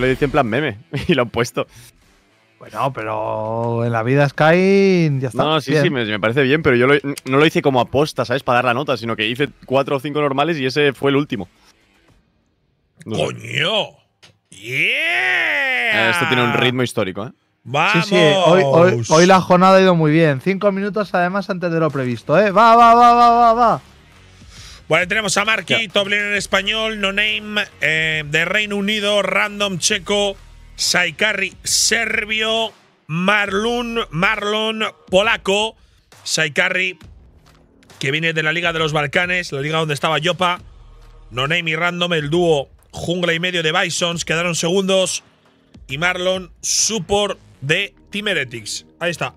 le lo dice en plan meme y lo han puesto. Bueno, pero en la vida Sky ya está. No, sí, sí, me, parece bien, pero yo no lo hice como aposta, ¿sabes? Para dar la nota, sino que hice cuatro o cinco normales y ese fue el último. ¡Coño! ¡Yeah! Ah, Esto tiene un ritmo histórico, ¿eh? ¡Vamos! Sí, sí, hoy, la jornada ha ido muy bien. Cinco minutos además antes de lo previsto, ¿eh? ¡Va, va, va, va, va! Bueno, tenemos a Marky, Toblin en español, No Name eh, de Reino Unido, Random Checo, Saikari Serbio, Marlon, Marlon Polaco, Saikari que viene de la Liga de los Balcanes, la liga donde estaba Yopa, No Name y Random, el dúo Jungla y medio de Bisons, quedaron segundos, y Marlon Support de Timeretics. Ahí está.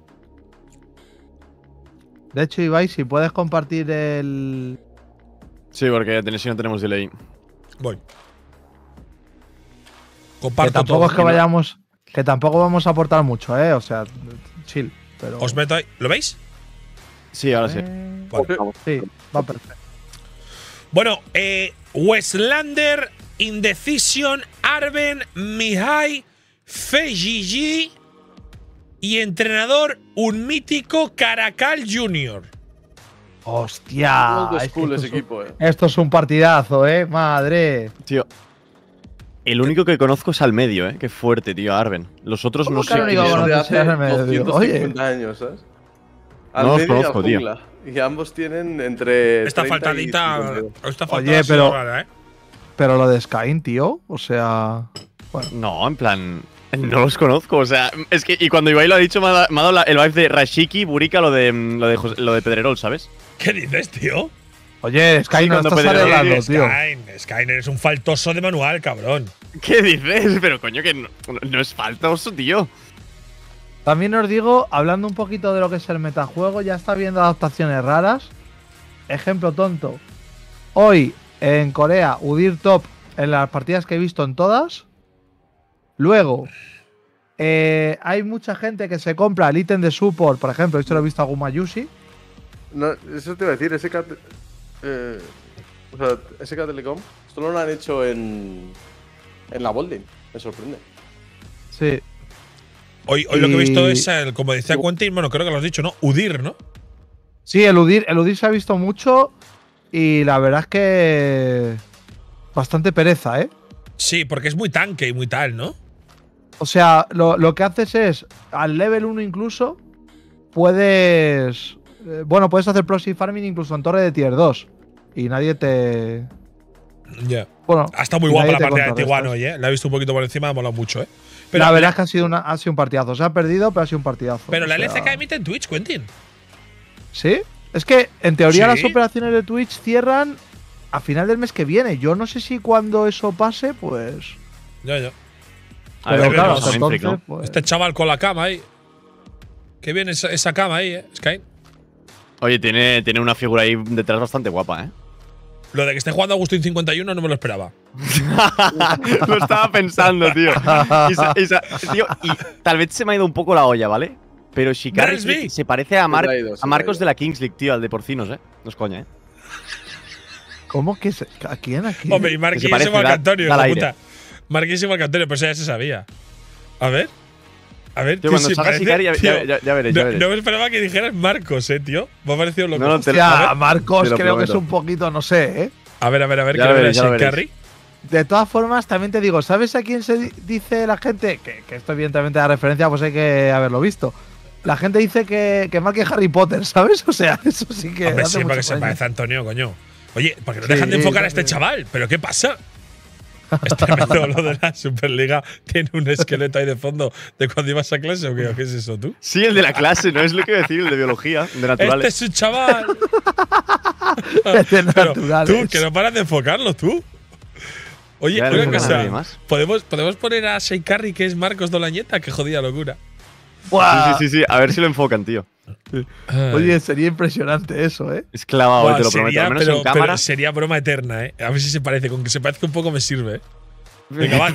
De hecho, Ibai, si puedes compartir el, Sí, porque si no tenemos delay. Voy. Comparto que tampoco es que vayamos. Que tampoco vamos a aportar mucho, ¿eh? O sea, chill. Pero... Os meto ahí. ¿Lo veis? Sí, ahora sí. Eh, sí, va perfecto. Bueno, eh, Westlander, Indecision, Arben, Mihai, Fejiji y entrenador un mítico Caracal Junior. Hostia. Es eh. Esto es un partidazo, eh. Madre. Tío. El único que conozco es al medio, eh. Qué fuerte, tío, Arben. Los otros no sé hace 250 años, ¿sabes? Al no los conozco, tío. Y ambos tienen entre. Esta faltadita. Esta faltada Oye, pero. ¿eh? Pero lo de Skyne, tío. O sea. Bueno. No, en plan. No los conozco, o sea, es que y cuando Ibai lo ha dicho me ha, dado el vibe de Rashiki, Burika, lo de lo de Pedrerol, ¿sabes? ¿Qué dices, tío? Oye, Sky no estás arreglando, tío. Skyner eres un faltoso de manual, cabrón. ¿Qué dices? Pero coño, que no, es faltoso, tío. También os digo, hablando un poquito de lo que es el metajuego, ya está viendo adaptaciones raras. Ejemplo tonto. Hoy en Corea, Udir Top en las partidas que he visto en todas. Luego, eh, hay mucha gente que se compra el ítem de support, por ejemplo, esto lo he visto a Guma eso te iba a decir, ¿Ese Eh, o sea, Telecom, esto no lo han hecho en. En la Bolding, me sorprende. Sí. Hoy, hoy lo que he visto es, como decía Quentin, bueno, creo que lo has dicho, ¿no? Udir, ¿no? Sí, el Udir, el Udir se ha visto mucho y la verdad es que. Bastante pereza, ¿eh? Sí, porque es muy tanque y muy tal, ¿no? O sea, lo, lo que haces es, al level 1 incluso, puedes eh, bueno, puedes hacer proxy farming incluso en torre de tier 2. Y nadie te. Ya. Bueno, Hasta ah, muy guapa la partida de Tijuana hoy, ¿eh? La he visto un poquito por encima, ha molado mucho, ¿eh? la verdad es que ha sido, una, ha un partidazo. Se ha perdido, pero ha sido un partidazo. Pero la LCK emite en Twitch, Quentin. ¿Sí? Es que, en teoría, las operaciones de Twitch cierran a final del mes que viene. Yo no sé si cuando eso pase, pues. Ya, ya. Pero, claro, claro, entonces, pues Este chaval con la cama ahí. Qué bien esa, esa cama ahí, ¿eh? Sky. Oye, tiene, tiene una figura ahí detrás bastante guapa, ¿eh? Lo de que esté jugando Agustín 51 no me lo esperaba. lo estaba pensando, tío. Y, tal vez se me ha ido un poco la olla, ¿vale? Pero Shikari se, se, parece a, a Marcos de la Kings League, tío, al de porcinos, ¿eh? No es coña, ¿eh? ¿Cómo que se, ¿A quién? aquí? Hombre, y Marquísimo la puta. Marquísimo Antonio, pues ya se sabía. A ver. A ver, tío, si parece, ya, ya, no, me esperaba que dijeras Marcos, eh, tío. Me ha parecido loco. No, Marcos creo que es un poquito, no sé, eh. A ver, a ver, a ver, que lo veréis, De todas formas, también te digo, ¿sabes a quién se dice la gente? Que, que esto, evidentemente, la referencia, pues hay que haberlo visto. La gente dice que, que Harry Potter, ¿sabes? O sea, eso sí que. Hombre, sí, porque se parece a Antonio, coño. Oye, porque no dejan de enfocar a este chaval, ¿pero qué pasa? Es este tremendo lo de la Superliga. Tiene un esqueleto ahí de fondo de cuando ibas a clase o qué, es eso tú. Sí, el de la clase, no es lo que decir, el de biología, de naturales. Este es un chaval. de naturales. Tú, que no paras de enfocarlo, tú. Oye, ya una cosa. ¿podemos, ¿podemos poner a Sheikari, que es Marcos Dolañeta? Qué jodida locura. sí, sí, sí, a ver si lo enfocan, tío. Oye, sería impresionante eso, ¿eh? Es clavado, eh, te lo prometo. Sería, broma eterna, ¿eh? A ver si se parece. Con que se parezca un poco me sirve. ¿eh? Venga,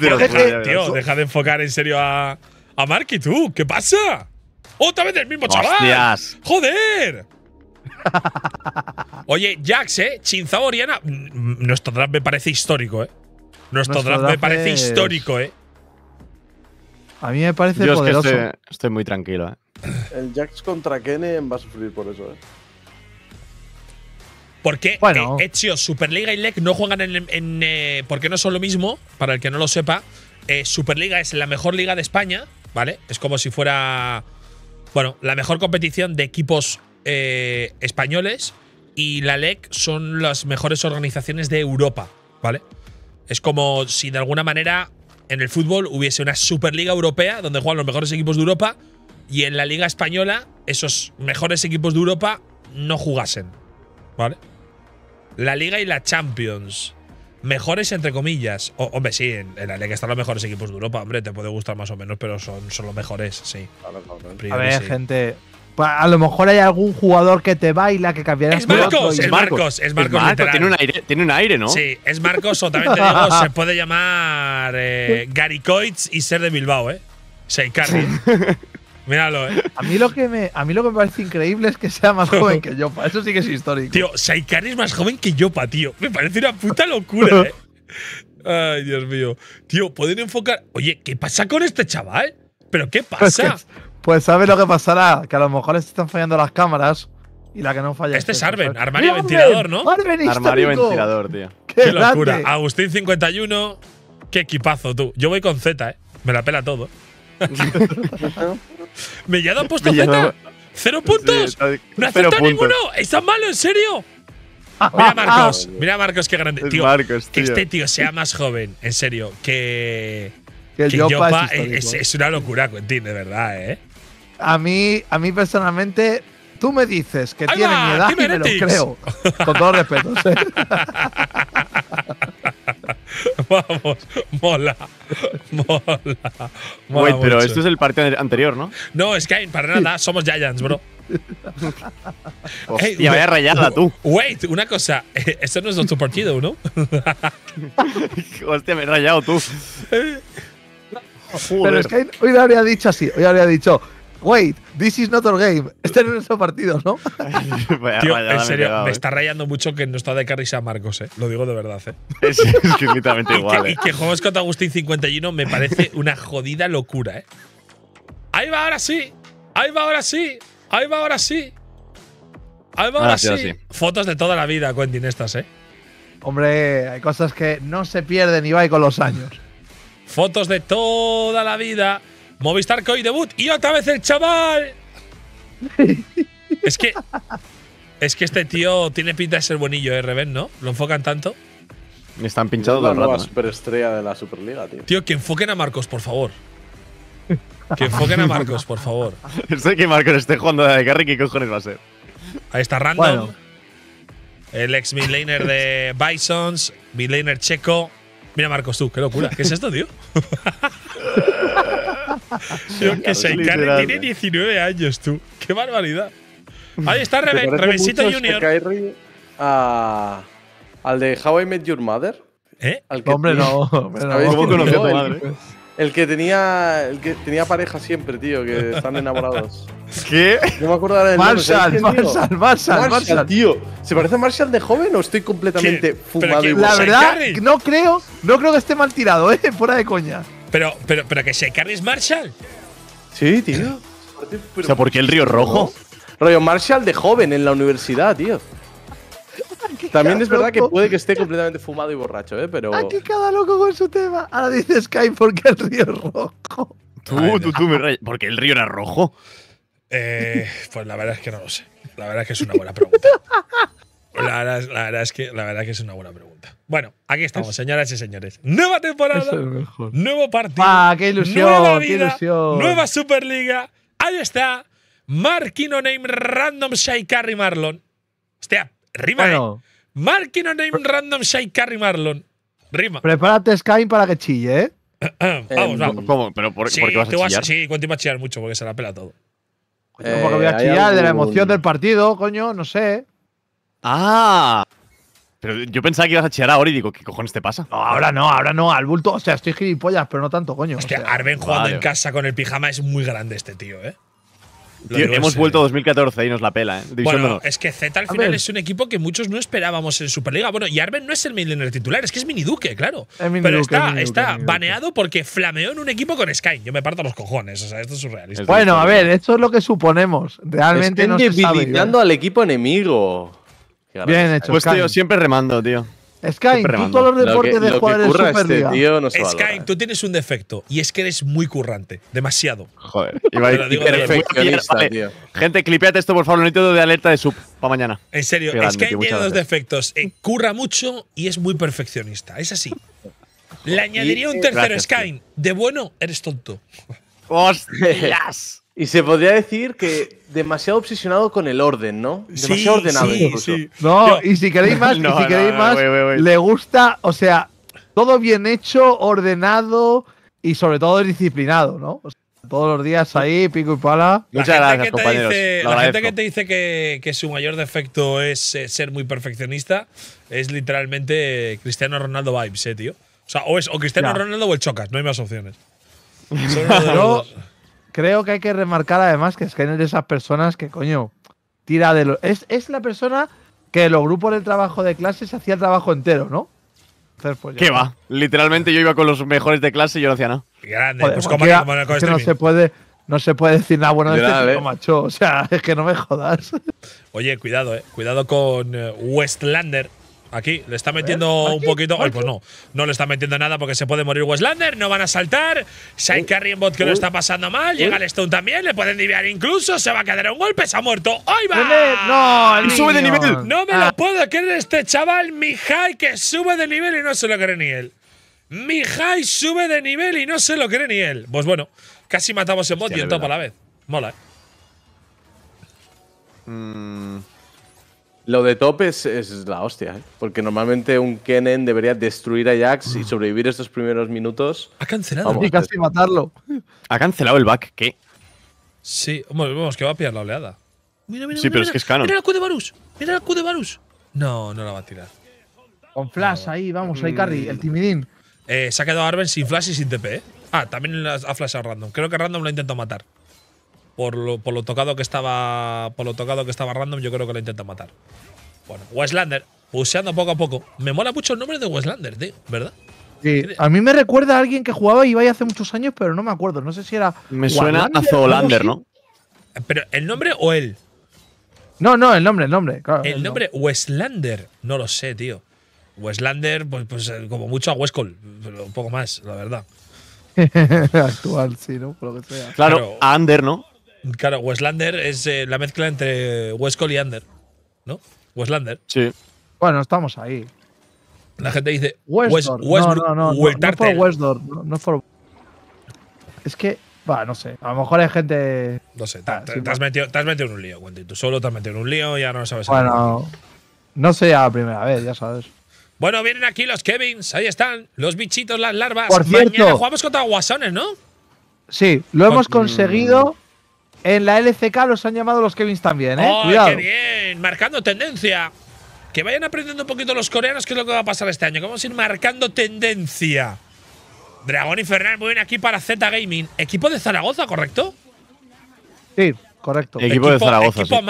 tío, deja de enfocar en serio a, a y tú. ¿Qué pasa? ¡Otra vez el mismo Hostias. ¡Joder! Oye, Jax, ¿eh? Chinza Oriana. Mm, mm, nuestro draft me parece histórico, ¿eh? Nuestro, draft, me parece histórico, ¿eh? A mí me parece Yo estoy muy tranquilo, ¿eh? El Jax contra Kennen va a sufrir por eso, ¿eh? ¿Por qué bueno. Eh, Superliga y LEC no juegan en. Eh, porque no son lo mismo, para el que no lo sepa. Eh, Superliga es la mejor liga de España, ¿vale? Es como si fuera. Bueno, la mejor competición de equipos españoles. Y la LEC son las mejores organizaciones de Europa, ¿vale? Es como si de alguna manera en el fútbol hubiese una Superliga Europea donde juegan los mejores equipos de Europa y en la Liga Española esos mejores equipos de Europa no jugasen. ¿Vale? La Liga y la Champions. Mejores entre comillas. hombre, sí, en, la Liga están los mejores equipos de Europa. Hombre, te puede gustar más o menos, pero son, son los mejores, sí. A ver, gente. Pues, a lo mejor hay algún jugador que te baila, que cambiará es, es Marcos, es Marcos, es Marcos, tiene, un aire, ¿no? Sí, es Marcos, o se puede llamar eh, Gary Coitz y ser de Bilbao, ¿eh? Se Míralo, eh. A mí, lo que me, a mí lo que parece increíble es que sea más joven que Yopa. Eso sí que es histórico. Tío, Saikari es más joven que Yopa, tío. Me parece una puta locura, eh. Ay, Dios mío. Tío, pueden enfocar. Oye, ¿qué pasa con este chaval? ¿Pero qué pues pasa? Pues, ¿sabes lo que pasará? Que a lo mejor les están fallando las cámaras y la que no falla. Este es este, Arben, armario ventilador, ¿no? Arben armario ventilador, tío. qué locura. Agustín 51, qué equipazo tú. Yo voy con Z, ¿eh? Me la pela todo. Mellado ha puesto Z. ¡Cero puntos! ¡No acepta ninguno! ¡Es malo, en serio! Mira ah, Marcos, mira Marcos, qué grande. Tío, tío. que este tío sea más joven, en serio, que. Que, el es, una locura, Quentin, de verdad, ¿eh? A mí, a mí personalmente, tú me dices que tiene mi edad y me lo creo. Con todo respeto. ¿eh? sí. Vamos, mola. Mola. Wait, pero esto es el partido anterior, ¿no? No, es que para nada, somos Giants, bro. Y hey, vaya rayada tú. Wait, una cosa. Esto no es nuestro partido, ¿no? Hostia, me he rayado tú. Pero es que hoy le habría dicho así. Hoy le habría dicho. Wait, this is not our game. Este no es nuestro partido, ¿no? Tío, en serio, me eh. está rayando mucho que no está de Carry San Marcos, ¿eh? Lo digo de verdad, ¿eh? Es, es igual. ¿eh? que, juegos contra Agustín 51 me parece una jodida locura, ¿eh? Ahí va ahora sí. Ahí va ahora sí. Ahí va ahora sí. Ahí va ahora, sí, Fotos de toda la vida, Quentin, estas, ¿eh? Hombre, hay cosas que no se pierden, y va con los años. Fotos de toda la vida. Movistar y debut y otra vez el chaval. es que es que este tío tiene pinta de ser buenillo, eh, Reven, ¿no? Lo enfocan tanto. Me Están pinchados la nueva ¿eh? superestrella de la Superliga, tío. Tío, que enfoquen a Marcos, por favor. Que enfoquen a Marcos, por favor. Sé que Marcos esté jugando de carry, ¿qué cojones va a ser? Ahí está Random. El ex midlaner de Bisons, midlaner checo. Mira, Marcos, tú, qué locura. ¿Qué es esto, tío? Yo que sé, tiene 19 años, tú. ¡Qué barbaridad! Ahí está Rebe Rebesito Junior. Kyrie a, al de How I Met Your Mother. ¿Eh? Hombre, no. tu madre? El que tenía, el que tenía pareja siempre, tío, que están enamorados. ¿Qué? No me acuerdo ahora Marshall, Marshall, Marshall, Marshall, tío. ¿Se parece a Marshall de joven o estoy completamente fumado? la verdad, no creo, no creo que esté mal tirado, eh, fuera de coña. Pero, pero, pero que se Carles Marshall. Sí, tío. o sea, ¿por qué el río rojo? Rollo Marshall de joven en la universidad, tío. También es verdad que puede que esté completamente fumado y borracho, ¿eh? Pero. Aquí cada loco con su tema. Ahora dice Sky porque el río es rojo. Tú, tú, tú, me rayas. ¿Por qué el río era rojo? Eh, pues la verdad es que no lo sé. La verdad es que es una buena pregunta. La verdad, es que, la verdad que es una buena pregunta. Bueno, aquí estamos, señoras y señores. Nueva temporada, nuevo partido, ah, qué ilusión, nueva vida, qué ilusión. nueva Superliga. Ahí está, Marquino Name Random Shai Carry Marlon. Hostia, rima, eh. Marquino Name Random Shai Carry Marlon. Rima. Prepárate, Sky, para que chille, ¿eh? vamos, eh, vamos. ¿Cómo? ¿Pero por, sí, qué vas a chillar? chillar mucho porque se la pela todo. porque voy a eh, chillar de la emoción del partido, coño, no sé. Ah. Pero yo pensaba que ibas a chillar ahora y digo, ¿qué cojones te pasa? No, ahora no, ahora no, al bulto. O sea, estoy gilipollas, pero no tanto, coño. Es que Arben jugando en casa con el pijama es muy grande este tío, ¿eh? hemos vuelto a 2014 y nos la pela, ¿eh? Bueno, es que Z al final es un equipo que muchos no esperábamos en Superliga. Bueno, y Arben no es el el titular, es que es Miniduque, claro. mini Pero Duque, está, está baneado porque flameó en un equipo con Sky. Yo me parto los cojones, o sea, esto es surrealista. Bueno, a ver, esto es lo que suponemos. Realmente Estén no al equipo enemigo. Bien hecho. Pues tío, siempre remando, tío. Sky, tú todos los deportes de jugadores es este no tú tienes un defecto y es que eres muy currante, demasiado. Joder, iba a ir perfeccionista, tío. Gente, clipeate esto por favor, necesito de alerta de sub para mañana. En serio, grande, Sky tiene dos defectos, eh, curra mucho y es muy perfeccionista, es así. Le añadiría un tercero, Skyne. Sky, de bueno eres tonto. ¡Hostias! Y se podría decir que demasiado obsesionado con el orden, ¿no? Demasiado sí, Sí. No, y si queréis más, más, le gusta, o sea, todo bien hecho, ordenado y sobre todo disciplinado, ¿no? todos los días ahí, pico y pala. Muchas gracias, compañeros. la gente que te dice que, su mayor defecto es eh, ser muy perfeccionista es literalmente Cristiano Ronaldo vibes, eh, tío. O sea, o es Cristiano Ronaldo o el Chocas, no hay más opciones. creo que hay que remarcar además que Skynet es de esas personas que, coño, tira de los. Es, la persona que los grupos del trabajo de clase se hacía el trabajo entero, ¿no? Pues ¿Qué va? Literalmente yo iba con los mejores de clase y yo no hacía nada. grande, pues como, es este no se puede. No se puede decir nada bueno de este tipo, eh. macho. O sea, es que no me jodas. Oye, cuidado, eh. Cuidado con eh, Westlander, Aquí le está metiendo un poquito. Ay, pues no, no le está metiendo nada porque se puede morir Westlander. No van a saltar. Oh. en bot que lo oh. está pasando mal. Llega oh. el Stone también. Le pueden diviar incluso. Se va a quedar un golpe. Se ha muerto. Ay, va! No, sube de nivel. No me lo ah. puedo creer este chaval. Mijai que sube de nivel y no se lo cree ni él. Mijai sube de nivel y no se lo cree ni él. Pues bueno, casi matamos en bot y en top a la vez. Mola, eh. Mmm. Lo de top es, la hostia, ¿eh? porque normalmente un Kennen debería destruir a Jax y ah. sobrevivir estos primeros minutos. Ha cancelado. Vamos, casi matarlo. Ha cancelado el back, ¿qué? Sí, vamos, vamos que va a pillar la oleada. Mira, mira, sí, mira, pero mira, es que Mira la Q de Varus. Mira el Q de Varus. No, no la va a tirar. Con flash ahí, vamos, ahí carry, el timidín. Eh, se ha quedado Arben sin flash y sin TP. ¿eh? Ah, también ha flashado random. Creo que random lo ha intentado matar por lo, tocado que estaba. Por lo tocado que estaba random, yo creo que lo intenta matar. Bueno, Westlander, puseando poco a poco. Me mola mucho el nombre de Westlander, tío, ¿verdad? Sí, a mí me recuerda a alguien que jugaba y hace muchos años, pero no me acuerdo. No sé si era. Me suena a Zoolander, ¿no? ¿Pero el nombre o él? No, no, el nombre, el nombre. el, nombre Westlander, no lo sé, tío. Westlander, pues, pues eh, como mucho a Westcall, pero un poco más, la verdad. Actual, sí, ¿no? Claro, a Under, ¿no? Claro, Westlander es eh, la mezcla entre West y Under, ¿no? Westlander. Sí. Bueno, estamos ahí. La gente dice no, no, no, no, Es que, va, no sé. A lo mejor hay gente. No sé, ah, te, has, metido, en un lío, Wendy. Tú solo te has metido en un lío, ya no sabes. Bueno, no sé. la primera vez, ya sabes. Bueno, vienen aquí los Kevins, ahí están, los bichitos, las larvas. Por cierto, jugamos contra guasones, ¿no? Sí, lo hemos conseguido. En la LCK los han llamado los Kevins también, ¿eh? Oh, ¡Qué bien! Marcando tendencia. Que vayan aprendiendo un poquito los coreanos qué es lo que va a pasar este año. vamos a ir marcando tendencia. Dragón Infernal muy bien aquí para Z Gaming. Equipo de Zaragoza, ¿correcto? Sí, correcto. Equipo, de Zaragoza. Equipo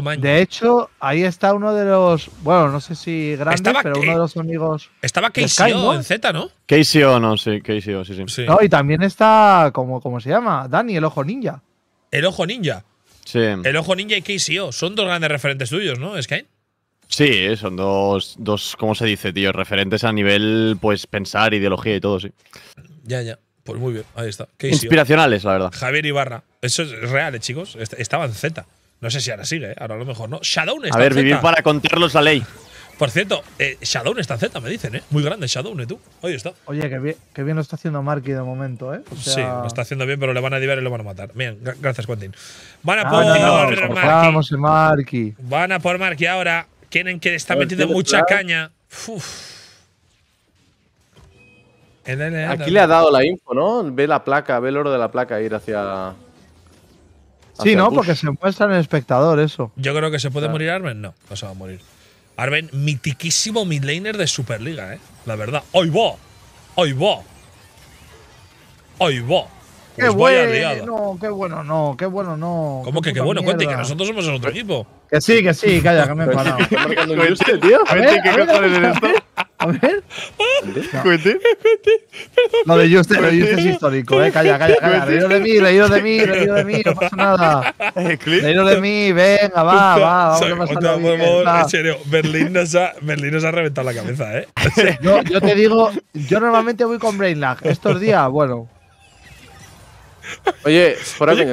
Maño. De hecho, ahí está uno de los. Bueno, no sé si grande, pero uno de los amigos. Estaba Keisio en Z, ¿no? Keisio, no, sí, Keisio, sí, sí, No, y también está, como, ¿cómo se llama? Dani, el ojo ninja el ojo ninja. Sí. El ojo ninja y KCO. Son dos grandes referentes tuyos, ¿no, Sky? Sí, son dos, dos, ¿cómo se dice, tío? Referentes a nivel, pues, pensar, ideología y todo, sí. Ya, ya. Pues muy bien, ahí está. Inspiracionales, la verdad. Javier Ibarra. Eso es real, ¿eh, chicos. Estaban en Z. No sé si ahora sigue, eh. ahora a lo mejor no. Shadow está A ver, vivir para contarlos la ley. Por cierto, eh, Shadowne está Z, me dicen, ¿eh? Muy grande Shadowne. tú? Oye, está. Oye, qué bien, qué bien lo está haciendo Marky de momento, ¿eh? Sí, lo está haciendo bien, pero le van a divar y lo van a matar. Bien, gracias, Quentin. Van a ah, por no, Vamos, Marky. Van a por Marky ahora. Tienen que está metiendo mucha caña. Aquí le ha dado la info, ¿no? Ve la placa, ve el oro de la placa ir hacia. sí, ¿no? Porque se muestra en el espectador eso. Yo creo que se puede morir Armen. No, no se va a morir. Arben, mitiquísimo midlaner de Superliga, ¿eh? La verdad. ¡Hoy va! ¡Hoy va! ¡Hoy va! qué bueno, no, qué bueno, no, qué bueno, no. ¿Cómo que qué bueno? Cuente que nosotros somos el otro equipo. Que sí, que sí, calla, que me he pues ¿Qué tío? ¿A ver, ¿Qué a ver. cuente, ¿Cuente? No, de Juste, es histórico, eh. Calla, calla, calla. Leído de mí, leído de mí, leído de mí, no pasa nada. Eh, leído de mí, venga, va, va. Vamos a pasar En serio, Berlín nos, ha, Berlín nos ha reventado la cabeza, eh. yo, yo te digo, yo normalmente voy con Brain Lag. Estos días, bueno. Oye,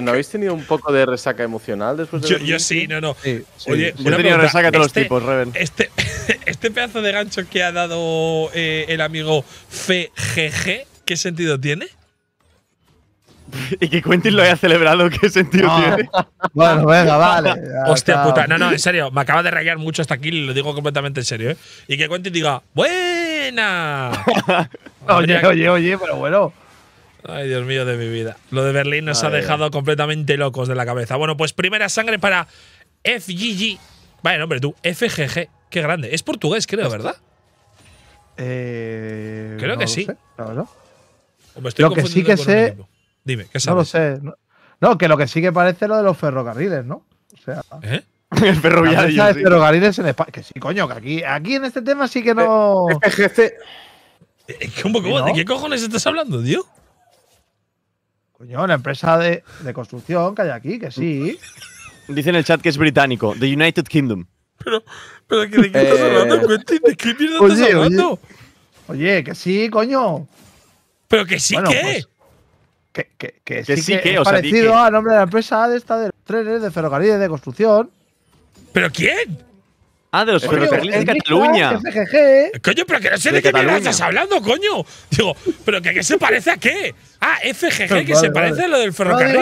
¿no habéis tenido un poco de resaca emocional después de.? Yo, yo sí, no, no. Oye, yo he tenido resaca de este, los tipos, Reven. Este, este pedazo de gancho que ha dado eh, el amigo FGG, ¿qué sentido tiene? Y que Quentin lo haya celebrado, ¿qué sentido ah. tiene? Bueno, venga, vale. Hostia puta, no, no, en serio, me acaba de rayar mucho hasta aquí, lo digo completamente en serio, ¿eh? Y que Quentin diga, ¡buena! oye, oye, oye, pero bueno. Ay, Dios mío de mi vida. Lo de Berlín nos ha dejado completamente locos de la cabeza. Bueno, pues primera sangre para FGG. Vaya hombre, tú, FGG. Qué grande. Es portugués, creo, ¿verdad? Eh, creo que sí. Sé, No, Me estoy lo que sí que sé. Dime, ¿qué sabes? No lo sé. No, que lo que sí que parece lo de los ferrocarriles, ¿no? O sea. ¿Eh? El ferroviario. ferrocarriles en España. Que sí, coño, que aquí, aquí en este tema sí que no. FGC. Eh, ¿Cómo, de qué cojones estás hablando, tío? Coño, la empresa de, de construcción que hay aquí, que sí. Dice en el chat que es británico, The United Kingdom. Pero, pero ¿de qué estás eh. hablando, ¿De qué mierda estás hablando? Oye, que sí, coño. ¿Pero que sí qué? Pues, que, que, que, sí, sí que, es parecido al nombre de la empresa de esta de los trenes de ferrocarriles de construcción. ¿Pero quién? Ah, de los ferrocarriles de Cataluña. ¿eh? Coño, pero que no sé de, qué estás hablando, coño. Digo, pero qué se parece a qué. Ah, FGG, que pues se parece a lo del ferrocarril.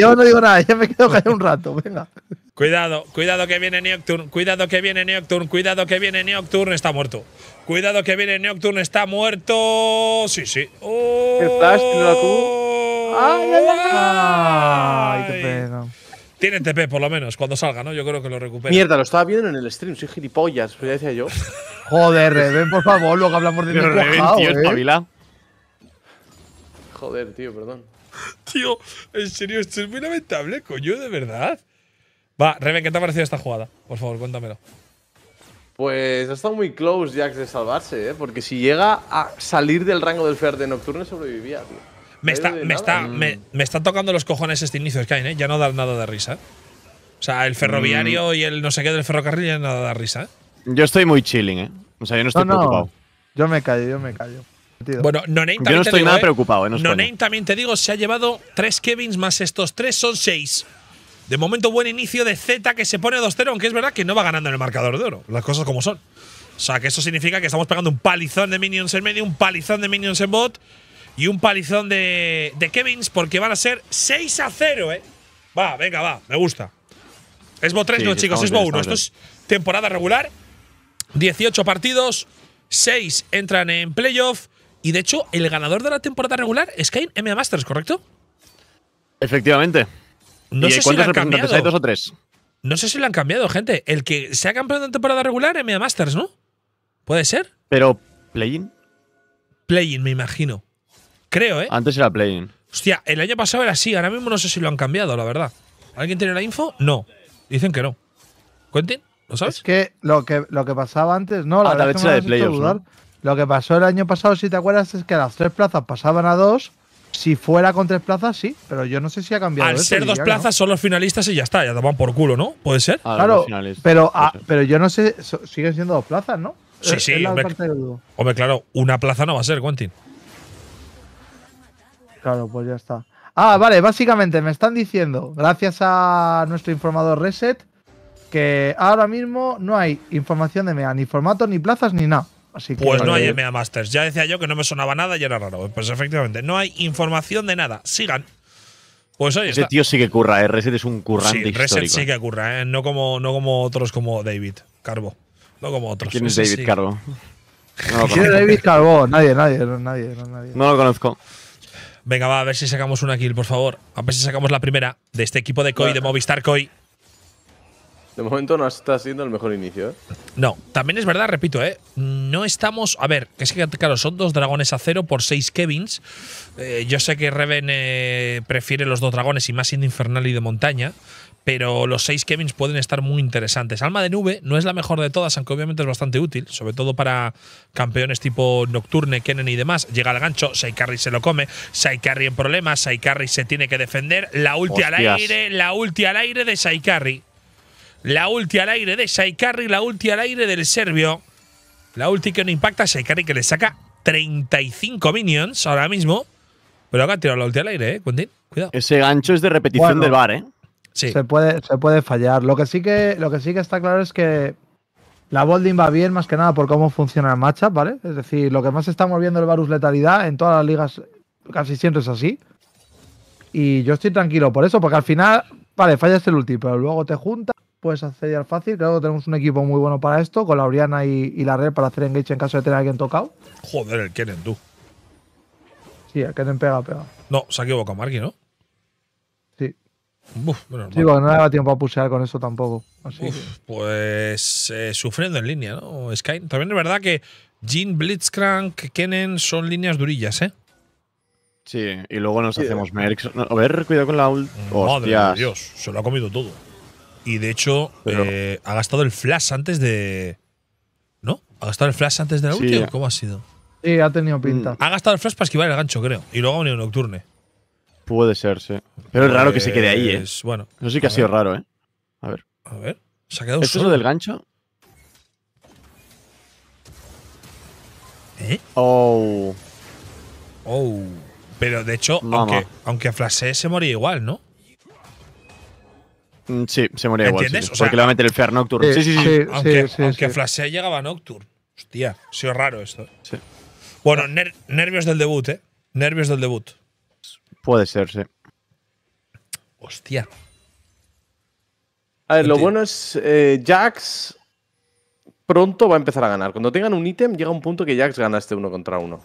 yo no digo nada, ya me quedo callado un rato, venga. Cuidado, cuidado que viene Nocturne, cuidado que viene Nocturne, cuidado que viene Nocturne, está muerto. Cuidado que viene Nocturne, está muerto. Sí, sí. Oh, ¿El ay! ay qué pena! Tiene TP, por lo menos, cuando salga, ¿no? Yo creo que lo recupera. Mierda, lo estaba viendo en el stream, soy gilipollas, pues ya decía yo. Joder, Reven, por favor, luego hablamos de Pero Reben, tío, ¿eh? Joder, tío, perdón. Tío, en serio, esto es muy lamentable, coño, de verdad. Va, Reven, ¿qué te ha parecido esta jugada? Por favor, cuéntamelo. Pues ha estado muy close Jax de salvarse, ¿eh? Porque si llega a salir del rango del Fer de Nocturne, sobrevivía, tío. Me está, me, está, me, está tocando los cojones este inicio de Skyne, ¿eh? ya no da nada de risa. ¿eh? O sea, el ferroviario mm. y el no sé qué del ferrocarril ya nada da risa. ¿eh? Yo estoy muy chilling, ¿eh? O sea, yo no estoy preocupado. Yo me callo, yo me callo. Bueno, no también Yo no estoy nada ¿eh? preocupado. Eh, también te digo, se ha llevado tres Kevins más estos tres, son seis. De momento, buen inicio de Z que se pone 2-0, aunque es verdad que no va ganando en el marcador de oro. Las cosas como son. O sea, que eso significa que estamos pegando un palizón de minions en medio, un palizón de minions en bot y un palizón de, Kevins porque van a ser 6 a 0, ¿eh? Va, venga, va, me gusta. Esbo 3, no, chicos, Esbo 1. Esto es temporada regular. 18 partidos, 6 entran en playoff. Y de hecho, el ganador de la temporada regular es Kane M Masters, ¿correcto? Efectivamente. No sé cuántos si representantes hay? ¿Dos o tres? No sé si lo han cambiado, gente. El que se ha campeón de temporada regular, M Masters, ¿no? ¿Puede ser? Pero, ¿play-in? me imagino. Creo, ¿eh? Antes era play-in. Hostia, el año pasado era así, ahora mismo no sé si lo han cambiado, la verdad. ¿Alguien tiene la info? No. Dicen que no. ¿Quentin? ¿Lo sabes? Es que lo que, lo que pasaba antes, no, la ah, de playoffs, Lo que pasó el año pasado, si te acuerdas, es que las tres plazas pasaban a dos. Si fuera con tres plazas, sí, pero yo no sé si ha cambiado. Al ser dos plazas son los finalistas y ya está, ya van por culo, ¿no? Puede ser. Ah, claro, pero, pero yo no sé, siguen siendo dos plazas, ¿no? Sí, sí, hombre, claro, una plaza no va a ser, Quentin. Claro, pues ya está. Ah, vale, básicamente me están diciendo, gracias a nuestro informador Reset, que ahora mismo no hay información de MEA, ni formato, ni plazas, ni nada. pues no hay MEA Masters. Ya decía yo que no me sonaba nada y era raro. Pues efectivamente, no hay información de nada. Sigan. Pues oye, Ese tío sí que curra, ¿eh? Reset es un currante sí, Reset sí ¿eh? que curra, ¿eh? No como, no como otros como David Carbo. No como otros. ¿Quién es David Carbo? ¿Quién es David Carbo? Nadie, nadie, nadie, nadie. No lo conozco. Venga, va, a ver si sacamos una kill, por favor. A ver si sacamos la primera de este equipo de Koi, de Movistar Koi. De momento no está siendo el mejor inicio, ¿eh? No, también es verdad, repito, ¿eh? No estamos. A ver, es que, claro, son dos dragones a cero por seis Kevins. Eh, yo sé que Reven eh, prefiere los dos dragones y más siendo infernal y de montaña pero los seis Kevins pueden estar muy interesantes. Alma de nube no es la mejor de todas, aunque obviamente es bastante útil, sobre todo para campeones tipo Nocturne, Kennen y demás. Llega al gancho, Saikarri se lo come, Saikarri en problemas, Saikarri se tiene que defender, la ulti al aire, la ulti al aire de Saikarri. La ulti al aire de Saikarri, la ulti al aire del serbio. La ulti que no impacta, Saikarri que le saca 35 minions ahora mismo. Pero acá ha tirado la ulti al aire, ¿eh, Quentin? Cuidado. Ese gancho es de repetición del bar, ¿eh? Se, puede, se puede fallar. Lo que, sí que, lo que sí que está claro es que la Bolding va bien más que nada por cómo funciona el matchup, ¿vale? Es decir, lo que más está viendo el Varus letalidad en todas las ligas casi siempre es así. Y yo estoy tranquilo por eso, porque al final, vale, fallas el este ulti, pero luego te juntas, puedes acceder fácil. Creo que tenemos un equipo muy bueno para esto, con la Oriana y, la Red para hacer engage en caso de tener a alguien tocado. Joder, el Kenen, tú. Sí, el Kenen pega, pega. No, se ha equivocado Marky, ¿no? Uf, bueno, no daba tiempo a pusear con eso tampoco. Pues eh, sufriendo en línea, ¿no? Sky. También es verdad que Jin, Blitzcrank, Kennen son líneas durillas, ¿eh? Sí, y luego nos hacemos Merckx. a ver, cuidado con la ult. Madre Dios, se lo ha comido todo. Y de hecho, eh, ha gastado el flash antes de. ¿No? ¿Ha gastado el flash antes de la ¿Cómo ha sido? Sí, ha tenido pinta. Mm. Ha gastado el flash para esquivar el gancho, creo. Y luego ha venido Nocturne. Puede ser, sí. Pero es raro que se quede ahí, ¿eh? Pues, bueno. sé sé que ha sido raro, ¿eh? A ver. A ver. ¿Se ha quedado ¿Esto es lo del gancho? ¿Eh? Oh. Oh. Pero de hecho, aunque, aunque se moría igual, ¿no? Mm, sí, se moría igual. ¿Entiendes? O sea, porque le va a meter el Fear Nocturne. Sí, sí, sí. Aunque, sí, aunque sí. llegaba Nocturne. Hostia, ha sido raro esto. ¿eh? Sí. Bueno, nervios del debut, ¿eh? Nervios del debut. Puede ser, sí. Hostia. A ver, lo bueno es eh, Jax pronto va a empezar a ganar. Cuando tengan un ítem, llega un punto que Jax gana este uno contra uno.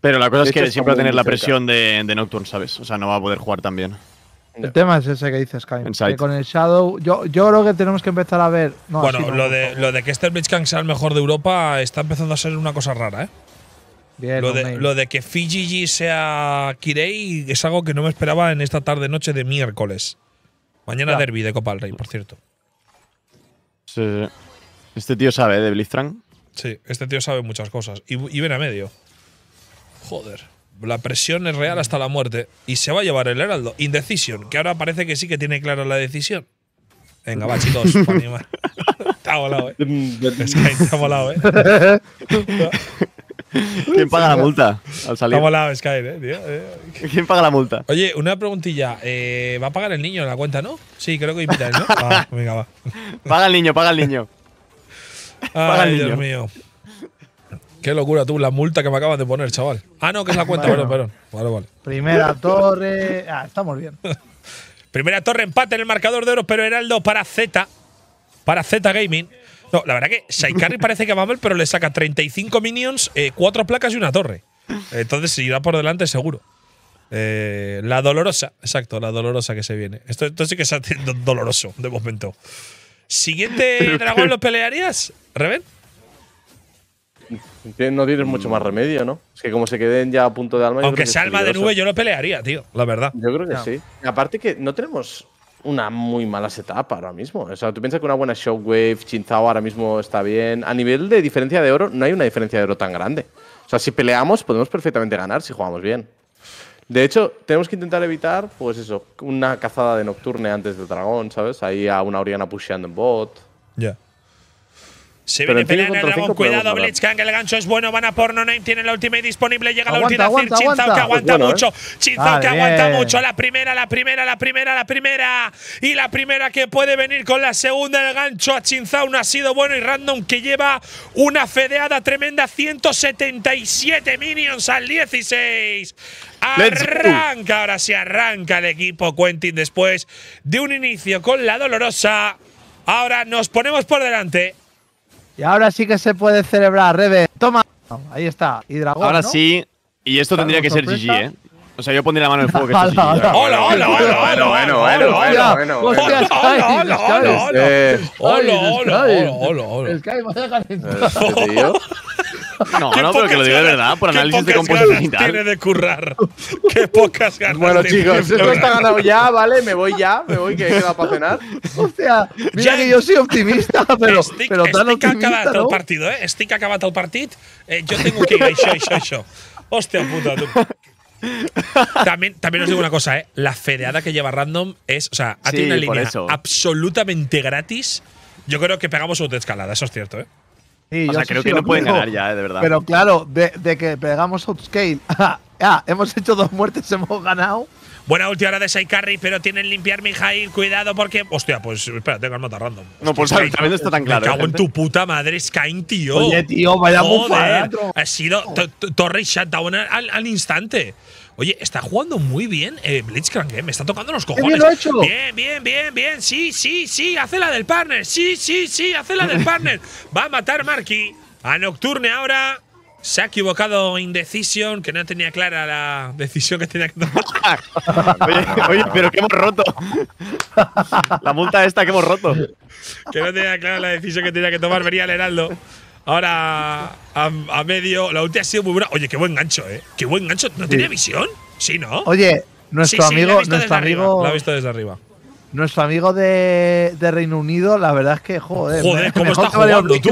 Pero la cosa es que siempre va a tener la presión de, Nocturne, ¿sabes? O sea, no va a poder jugar tan bien. El tema es ese que dices, Kai. con el Shadow, yo, yo, creo que tenemos que empezar a ver. bueno, lo, de, lo de que este Kang sea el mejor de Europa está empezando a ser una cosa rara, ¿eh? lo, de, que Fiji sea Kirei es algo que no me esperaba en esta tarde-noche de miércoles. Mañana derby de Copa del Rey, por cierto. Sí, Este tío sabe de Blitzcrank. Sí, este tío sabe muchas cosas. Y, y ven a medio. Joder. La presión es real hasta la muerte. Y se va a llevar el Heraldo. Indecision, que ahora parece que sí que tiene clara la decisión. Venga, va, chicos, animar. te ha volado, eh. Mm, es te ha volado, eh. ¿Quién paga la multa al salir? Skype, ¿eh, tío? Eh. ¿Quién paga la multa? Oye, una preguntilla. Eh, ¿Va a pagar el niño la cuenta, no? Sí, creo que invita ¿no? Ah, venga, va. Paga el niño, paga el niño. paga el niño. Dios mío. Qué locura tú, la multa que me acabas de poner, chaval. Ah, no, que es la cuenta, perdón, perdón. Primera torre. Ah, estamos bien. Primera torre, empate en el marcador de oro, pero Heraldo para Z. Para Z Gaming. No, la verdad que Shaikari parece que va mal, pero le saca 35 minions, eh, cuatro placas y una torre. Entonces si irá por delante seguro. Eh, la dolorosa, exacto, la dolorosa que se viene. Esto, sí que es doloroso de momento. ¿Siguiente dragón lo pelearías, Reven? No tienes mucho más remedio, ¿no? Es que como se queden ya a punto de alma. Aunque salva alma de nube, yo lo pelearía, tío, la verdad. Yo creo que sí. Aparte que no tenemos una muy mala setup ahora mismo. O sea, tú piensas que una buena Shockwave, Chinzao ahora mismo está bien. A nivel de diferencia de oro, no hay una diferencia de oro tan grande. O sea, si peleamos, podemos perfectamente ganar si jugamos bien. De hecho, tenemos que intentar evitar, pues eso, una cazada de Nocturne antes del dragón, ¿sabes? Ahí a una Oriana pusheando en bot. Ya. Se viene el cuidado, Blitzkang, el gancho es bueno, van a por No Name, tienen la y disponible, llega la última. aguanta, que aguanta mucho, eh. que aguanta mucho, la primera, la primera, la primera, la primera, y la primera que puede venir con la segunda, el gancho a Chinzao ha sido bueno y Random que lleva una fedeada tremenda, 177 minions al 16. Arranca, ahora se arranca el equipo Quentin después de un inicio con la dolorosa. Ahora nos ponemos por delante. Y ahora sí que se puede celebrar, Rebe. Toma. Ahí está. Y Ahora sí. Y esto tendría que ser GG, ¿eh? O sea, yo pondría la mano en fuego que hola, hola! ¡Hola, bueno, bueno, bueno! ¡Hola, hola, hola! ¡Hola, hola, hola! ¡Hola, hola! No, no, pero que lo digo de verdad, por análisis de composición. Tiene de currar. Qué pocas ganas. Bueno, chicos, esto está ganado ya, ¿vale? Me voy ya, me voy, que va a cenar. Hostia, sea, mira que yo soy optimista, pero… estic, acaba tan el partido eh? stick acaba el partido. eh, tengo que ir a yo yo show. Hostia puta, También, también os digo una cosa, ¿eh? La fedeada que lleva Random es, o sea, ha tenido una línea absolutamente gratis. Yo creo que pegamos una escalada, eso es cierto, ¿eh? Sí, o sea, creo que no pueden ganar ya, de verdad. Pero claro, de, que pegamos outscale. ah, hemos hecho dos muertes, hemos ganado. Buena última hora de carry, pero tienen limpiar Mijail, cuidado porque. Hostia, pues espera, tengo arma random. No, pues también está tan claro. Me cago ¿eh? en tu puta madre, Skyne, tío. Oye, tío, vaya bufada. Ha sido Torre y Shutdown al, al instante. Oye, está jugando muy bien eh, Blitzcrank, eh, me está tocando los cojones. Bien, bien, bien, bien, Sí, sí, sí, hace la del partner. Sí, sí, sí, hace la del partner. Va a matar Marky. A Nocturne ahora. Se ha equivocado Indecision, que no tenía clara la decisión que tenía que tomar. oye, pero que hemos roto. la multa esta que hemos roto. que no tenía clara la decisión que tenía que tomar, vería el heraldo ahora a, medio. La última ha sido muy buena. Oye, qué buen gancho, ¿eh? Qué buen gancho. ¿No tiene visión? Sí, ¿no? Oye, nuestro amigo. nuestro amigo la ha visto desde arriba. Nuestro amigo de, Reino Unido, la verdad es que, joder. Joder, ¿cómo está jugando tú?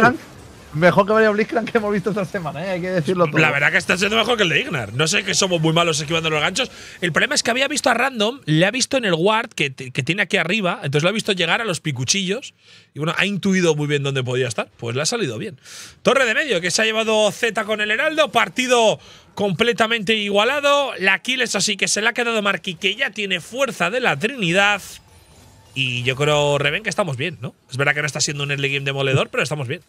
mejor que Mario Blitzcrank que hemos visto esta semana, ¿eh? hay que decirlo La verdad que está siendo mejor que el de Ignar. No sé que somos muy malos esquivando los ganchos. El problema es que había visto a Random, le ha visto en el Ward que, tiene aquí arriba, entonces lo ha visto llegar a los picuchillos y bueno, ha intuido muy bien dónde podía estar. Pues le ha salido bien. Torre de medio, que se ha llevado Z con el Heraldo, partido completamente igualado. La Aquiles así que se le ha quedado Marqui, que ya tiene fuerza de la Trinidad. Y yo creo, Reven, que estamos bien, ¿no? Es verdad que no está siendo un early game demoledor, pero estamos bien.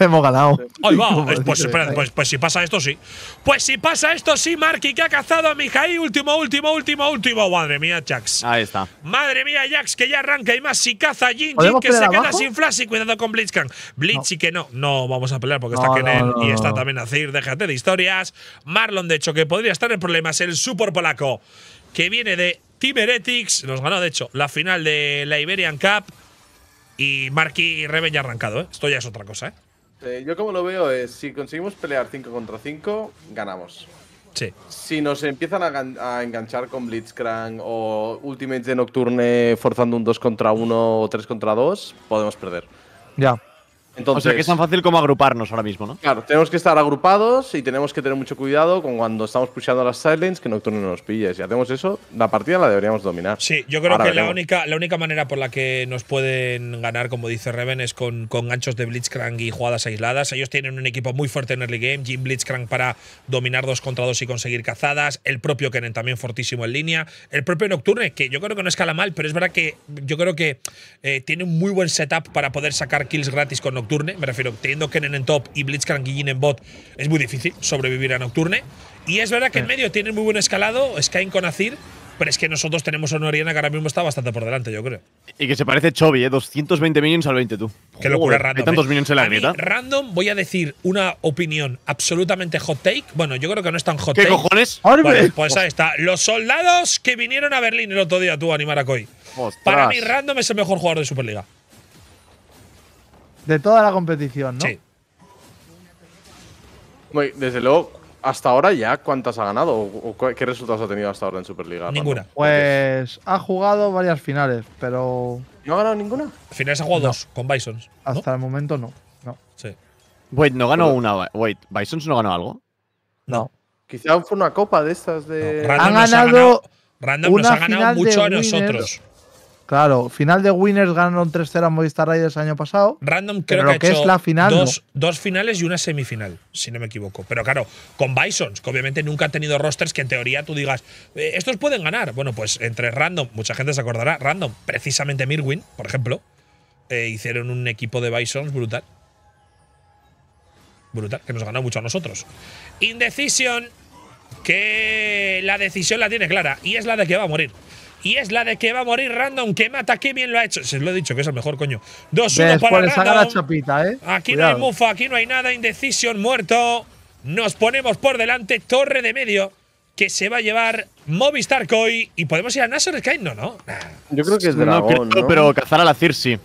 hemos ganado. Pues, pues, pues, pues, si pasa esto, sí. Pues si pasa esto, sí, Marky, que ha cazado a Mijai. Último, último, último, último. Madre mía, Jax. Ahí está. Madre mía, Jax, que ya arranca. Y más si caza a que se queda sin flash. Y cuidado con Blitzcan. Blitz y que no. No vamos a pelear porque está Kenen y está también Azir. Déjate de historias. Marlon, de hecho, que podría estar en problemas. El super polaco que viene de Tiberetics. Nos ganó, de hecho, la final de la Iberian Cup. Y Marky Reven ya arrancado, ¿eh? Esto ya es otra cosa, ¿eh? Eh, yo como lo veo es, si conseguimos pelear 5 contra 5, ganamos. Sí. Si nos empiezan a, a, enganchar con Blitzcrank o Ultimate de Nocturne forzando un 2 contra 1 o 3 contra 2, podemos perder. Ya. Entonces, o sea que es tan fácil como agruparnos ahora mismo, ¿no? Claro, tenemos que estar agrupados y tenemos que tener mucho cuidado con cuando estamos pusheando las sidelines que Nocturne nos pille. Si hacemos eso, la partida la deberíamos dominar. Sí, yo creo que la única, la única manera por la que nos pueden ganar, como dice Reven, es con, con ganchos de Blitzcrank y jugadas aisladas. Ellos tienen un equipo muy fuerte en early game, Jim Blitzcrank para dominar dos contra dos y conseguir cazadas, el propio Kenen también fortísimo en línea, el propio Nocturne, que yo creo que no escala mal, pero es verdad que yo creo que eh, tiene un muy buen setup para poder sacar kills gratis con Nocturne me refiero, teniendo Kennen en top y Blitzcrank y Jin en bot, es muy difícil sobrevivir a Nocturne. Y es verdad que en medio tienen muy buen escalado, Skain con Azir, pero es que nosotros tenemos a una que ahora mismo está bastante por delante, yo creo. Y que se parece Chovy, ¿eh? 220 millones al 20 tú. Qué locura random. tantos ¿eh? en la grieta. Random, voy a decir una opinión absolutamente hot take. Bueno, yo creo que no es tan hot take. ¿Qué cojones? pues ahí está. Los soldados que vinieron a Berlín el otro día tú a animar a Koi. Para mí, random es el mejor jugador de Superliga. De toda la competición, ¿no? Sí. desde luego, hasta ahora ya, ¿cuántas ha ganado? ¿O ¿Qué resultados ha tenido hasta ahora en Superliga? Ninguna. Pues ha jugado varias finales, pero. ¿No ha ganado ninguna? Finales ha jugado dos, con Bisons. Hasta el momento no. no. Sí. Wait, no ganó una. Wait, ¿Bisons no ganó algo? No. Quizá fue una copa de estas de. ganado. Ha ganado, Random nos ha ganado mucho a nosotros. Claro, final de Winners ganaron 3-0 a Movistar Riders el año pasado. Random creo que, es la final. Dos, finales y una semifinal, si no me equivoco. Pero claro, con Bisons, que obviamente nunca ha tenido rosters que en teoría tú digas, eh, estos pueden ganar. Bueno, pues entre Random, mucha gente se acordará, Random, precisamente Mirwin, por ejemplo, eh, hicieron un equipo de Bisons brutal. Brutal, que nos ganó mucho a nosotros. Indecision, que la decisión la tiene clara y es la de que va a morir y es la de que va a morir Random, que mata, qué bien lo ha hecho. Se lo he dicho, que es el mejor, coño. dos uno para ¿eh? Aquí no hay mufa, aquí no hay nada. Indecision muerto. Nos ponemos por delante, torre de medio, que se va a llevar Movistar Koi. ¿Y podemos ir a Nasser Sky? No, no. Yo creo que es dragón, no, ¿no? pero cazar a la Circe.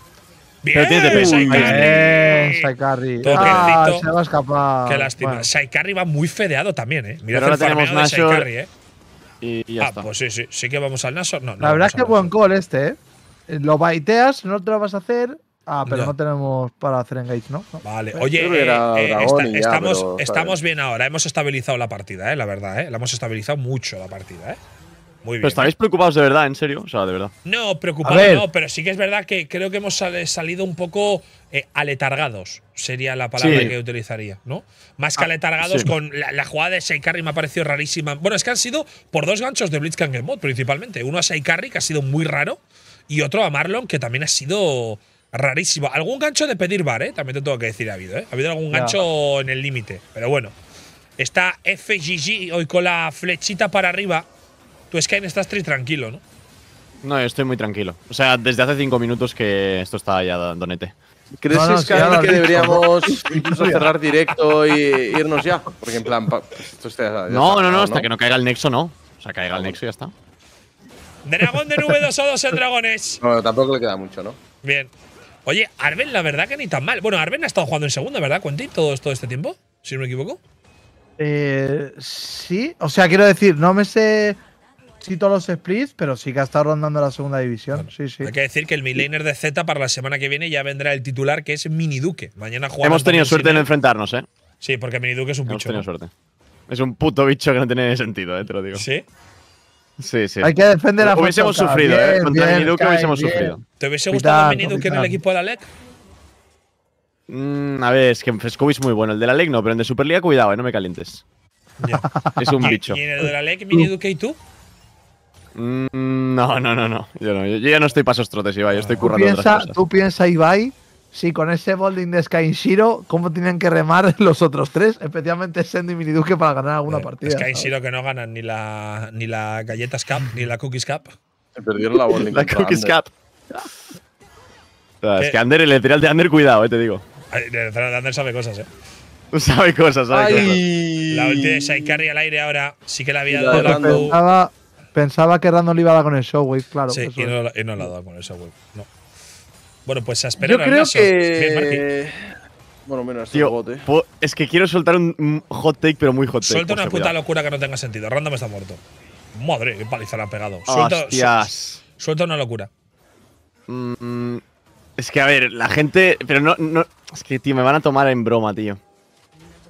Bien, tiene eh, ah, se va a escapar. Qué lástima. Bueno. va muy fedeado también, ¿eh? Mira, el tenemos de ¿eh? ah, pues sí, sí, sí que vamos al Nasor. la verdad es que buen gol este, ¿eh? Lo baiteas, no te lo vas a hacer. Ah, pero no, tenemos para hacer engage, ¿no? Vale, oye, eh, eh, estamos, bien ahora, hemos estabilizado la partida, ¿eh? la verdad, ¿eh? la hemos estabilizado mucho la partida. ¿eh? Muy bien. Pero estáis preocupados de verdad, en serio, o sea, de verdad. No, preocupados no, pero sí que es verdad que creo que hemos salido un poco eh, aletargados, sería la palabra que utilizaría, ¿no? Más que ah, aletargados con la, jugada de Seikari me ha parecido rarísima. Bueno, es que han sido por dos ganchos de Blitzkrieg Mod principalmente. Uno a Seikari, que ha sido muy raro, y otro a Marlon, que también ha sido rarísimo. Algún gancho de pedir bar, ¿eh? También te tengo que decir, ha habido, ¿eh? Ha habido algún gancho en el límite, pero bueno. Está FGG hoy con la flechita para arriba. Tú, que estás tranquilo, ¿no? No, estoy muy tranquilo. O sea, desde hace cinco minutos que esto está ya donete. ¿Crees, que deberíamos incluso cerrar directo y irnos ya? Porque en plan, pues, esto no, no, no, hasta que no caiga el nexo, no. O sea, caiga el nexo y ya está. Dragón de nube 2 o 2 en dragones. Bueno, tampoco le queda mucho, ¿no? Bien. Oye, Arben, la verdad que ni tan mal. Bueno, Arben ha estado jugando en segunda, ¿verdad, Quentin? todo este tiempo, si no me equivoco. Eh, sí, o sea, quiero decir, no me sé sí todos los splits, pero sí que ha estado rondando la segunda división. sí, Hay que decir que el midlaner de Z para la semana que viene ya vendrá el titular, que es Mini Duque. Mañana jugamos. Hemos tenido suerte en enfrentarnos, ¿eh? Sí, porque Mini Duque es un Hemos bicho. tenido suerte. Es un puto bicho que no tiene sentido, ¿eh? te lo digo. ¿Sí? Sí, sí. Hay que defender a Hubiésemos sufrido, ¿eh? Contra Mini Miniduque hubiésemos sufrido. ¿Te hubiese gustado Mini Miniduque en el equipo de la LEC? Mm, a ver, es que Scooby es muy bueno. El de la LEC no, pero en de Superliga, cuidado, ¿eh? No me calientes. Ya. Es un bicho. ¿Y en el de la LEC, Miniduque y tú? Mm, no, no, no, no. Yo, no. yo, ya no estoy para esos trotes, Ibai. Yo estoy currando. Tú piensa, Tú piensa Ibai, si con ese bolding de Sky Shiro, cómo tienen que remar los otros tres, especialmente Sendy y Miniduque, para ganar alguna eh, partida. Sky Shiro que no ganan ni la, ni la Galletas Cup ni la Cookies Cup. Se perdieron la bolding. la Cookies Cup. es eh, que Ander, el lateral de Ander, cuidado, eh, te digo. El de Ander sabe cosas, eh. Sabe cosas, sabe cosas. La ulti de Saikari al aire ahora sí que la había dado la, Pensaba que Randall le iba a dar con el Showwave, claro. Sí, y no, la no, le ha dado con el Showwave. no. Bueno, pues a esperar Yo creo que... bueno, menos este Tío, bote. Es que quiero soltar un hot take, pero muy hot take. Suelta una puta locura que no tenga sentido. me está muerto. Madre, qué paliza le ha pegado. Suelta, suelta una locura. Mm, es que, a ver, la gente. Pero no, no. Es que, tío, me van a tomar en broma, tío.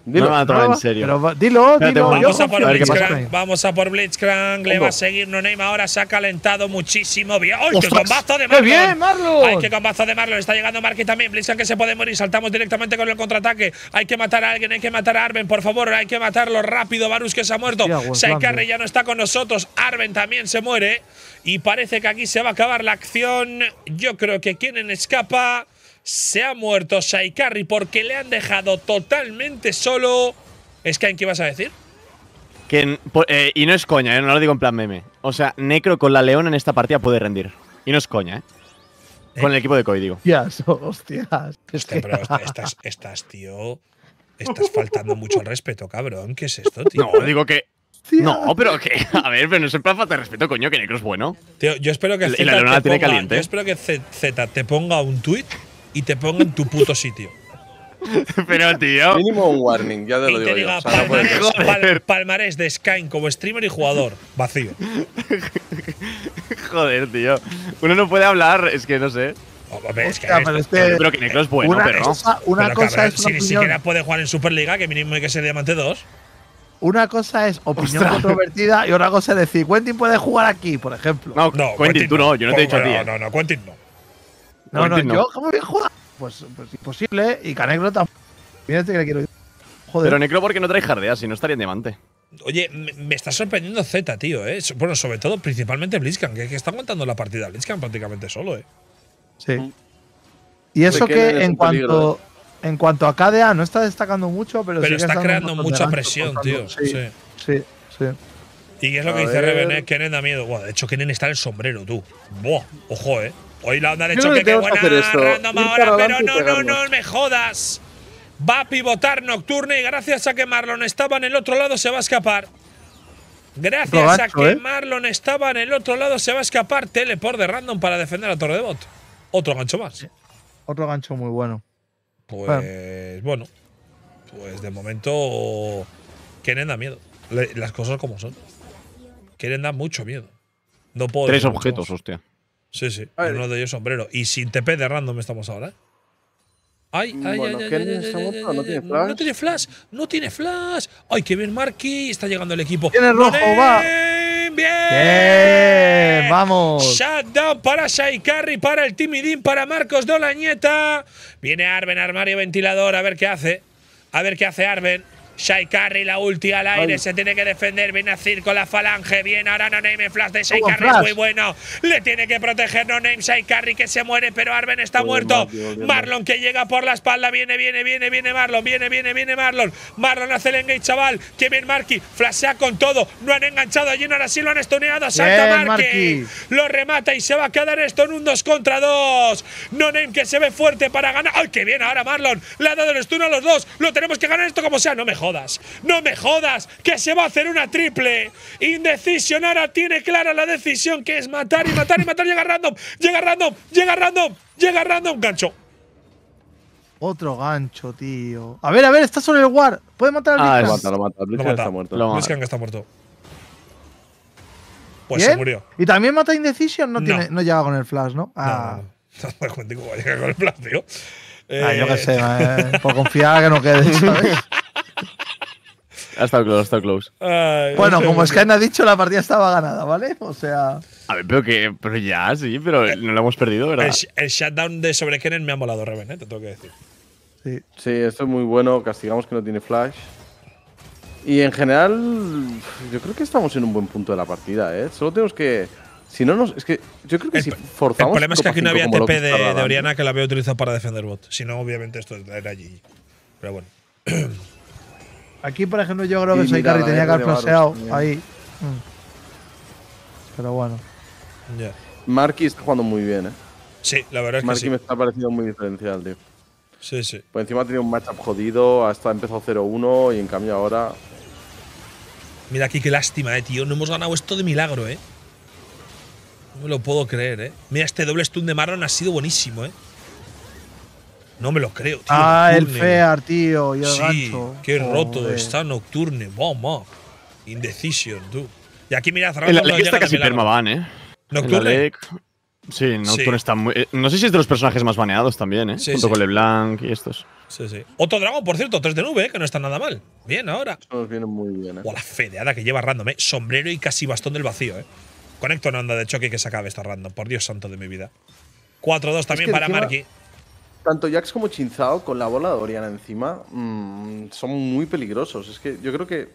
Dilo, en serio. dilo, dilo. Vamos, a por vamos a por Blitzcrank. Le va a seguir NoName Ahora se ha calentado muchísimo. ¡Bien! qué combazo de Marlon! ¡Qué bien, Marlon! qué combazo de Marlon! Está llegando Marky también. Blitzcrank que se puede morir. Saltamos directamente con el contraataque. Hay que matar a alguien. Hay que matar a Arben, por favor. Hay que matarlo rápido. Varus que se ha muerto. Pues, Saikarre ya no está con nosotros. Arben también se muere. Y parece que aquí se va a acabar la acción. Yo creo que quieren escapa se ha muerto Saikari porque le han dejado totalmente solo. ¿Es que ¿qué vas a decir? Que, eh, y no es coña, eh, no lo digo en plan meme. O sea, Necro con la Leona en esta partida puede rendir. Y no es coña, ¿eh? eh. Con el equipo de Koi, digo. Hostias, hostias. estás, tío. Estás faltando mucho al respeto, cabrón. ¿Qué es esto, tío? No, digo que. No, pero que. A ver, pero no es en plan falta de respeto, coño, que Necro es bueno. Tío, yo espero que Leona tiene caliente. Yo espero que Z te ponga un tweet y te ponga en tu puto sitio. Pero, tío. Mínimo un warning, ya te lo digo. yo. palmarés, de Skyne como streamer y jugador. Vacío. joder, tío. Uno no puede hablar, es que no sé. Oh, que pero, que Necro es bueno, una pero. Cosa, una cosa es. si ni siquiera puede jugar en Superliga, que mínimo hay que ser Diamante 2. Una cosa es opinión controvertida y otra cosa es decir, Quentin puede jugar aquí, por ejemplo. No, Quentin, tú no, yo no te he dicho no, a ti. No, eh. no, Quentin no. No, no, yo, ¿cómo voy a jugar? Pues, pues imposible. ¿eh? Y Canegro tampoco. Fíjate que le quiero Joder. Pero Necro porque no trae jardea, si no estaría en diamante. Oye, me está sorprendiendo Z, tío, ¿eh? Bueno, sobre todo, principalmente Blitzkan, que, es que está aguantando la partida Blitzkan prácticamente solo, ¿eh? Sí. Mm. Y eso que en cuanto, ¿eh? en cuanto a KDA no está destacando mucho, pero, está, está creando mucha presión, tío. Sí, sí, sí. qué Y es lo que dice Reven, Kenen da miedo. de hecho, Kenen está en el sombrero, tú. Buah, ojo, eh. Hoy la onda de choque, qué buena random ahora, pero no, no, no me jodas. Va a pivotar Nocturne y gracias a que Marlon estaba en el otro lado se va a escapar. Gracias a que ¿eh? Marlon estaba en el otro lado se va a escapar Teleport de Random para defender a Torre de Bot. Otro gancho más. Otro gancho muy bueno. Pues bueno. pues de momento Kenen da miedo. las cosas como son. Kenen da mucho miedo. No puedo Tres objetos, hostia. Sí, sí. uno de sombrero. Y sin TP de random estamos ahora. Ay, ay, ay, no, tiene flash. No tiene flash, Ay, qué bien Marky, está llegando el equipo. Tiene rojo, va. Bien, bien. Vamos. Shutdown para Shaikari, para el Timidín, para Marcos Dolañeta. Viene Arben, armario ventilador, a ver qué hace. A ver qué hace Arben. Shai Carry, la ulti al aire, se tiene que defender. Viene a Circo, la falange. Bien, ahora No Name, flash de Shai es muy bueno. Le tiene que proteger No Name, Shai que se muere, pero Arben está muerto. Marlon que llega por la espalda, viene, viene, viene, viene Marlon, viene, viene, viene Marlon. Marlon hace el engage, chaval. Que bien Marky, flashea con todo. No han enganchado Allí ahora sí lo han estoneado. Salta Lo remata y se va a quedar esto en un 2 contra 2. No Name que se ve fuerte para ganar. ¡Ay, qué bien ahora Marlon! Le ha dado el stun a los dos. Lo tenemos que ganar esto como sea, no mejor jodas, no me jodas, que se va a hacer una triple. Indecision ahora tiene clara la decisión, que es matar y matar y matar. Llega random, llega random, llega random, llega random, gancho. Otro gancho, tío. A ver, a ver, está sobre el War. Puede matar a Ah, lo mata, lo mata. Lo mata. está muerto. está muerto. Pues se murió. Y también mata Indecision, no, Tiene, no llega con el flash, ¿no? Ah. No, no. yo qué eh, sé, eh. por confiar que no quede, ¿sabes? Ha estado close, ha estado close. bueno, como Skyne ha dicho, la partida estaba ganada, ¿vale? O sea. A ver, pero que. Pero ya, sí, pero eh, no la hemos perdido, ¿verdad? El, shutdown de sobre me ha molado, Reven, ¿eh? te tengo que decir. Sí. esto es muy bueno. Castigamos que no tiene flash. Y en general, yo creo que estamos en un buen punto de la partida, ¿eh? Solo tenemos que. Si no nos. Es que yo creo que si forzamos. El problema es que aquí no había TP de, Oriana que la había utilizado para defender bot. Si no, obviamente esto era allí. Pero bueno. Aquí, por ejemplo, yo creo que Soikari tenía que haber flaseado ahí. Mm. Pero bueno. Yeah. Marky está jugando muy bien, ¿eh? Sí, la verdad es que sí. me está pareciendo muy diferencial, tío. Sí, sí. Por pues encima ha tenido un matchup jodido, hasta empezado 0-1 y en cambio ahora. Mira aquí qué lástima, eh, tío. No hemos ganado esto de milagro, eh. No me lo puedo creer, eh. Mira, este doble stun de Marlon ha sido buenísimo, eh. No me lo creo, tío. Ah, el Fear, tío. Y el sí, qué roto está Nocturne. Vamos. Indecision, tú. Y aquí mira, Zarrón. En está casi permaban, ¿eh? Nocturne. Sí, Nocturne está muy. Eh, no sé si es de los personajes más baneados también, ¿eh? Junto con LeBlanc y estos. Sí, sí. Otro dragón, por cierto, tres de nube, ¿eh? que no está nada mal. Bien, ahora. Todos vienen muy bien, ¿eh? O la fedeada que lleva random, ¿eh? Sombrero y casi bastón del vacío, ¿eh? Conecto una onda de choque que se acabe esta random. Por Dios santo de mi vida. 4-2 también para Marky tanto Jax como Chinzao con la bola de Oriana encima mm, son muy peligrosos. Es que yo creo que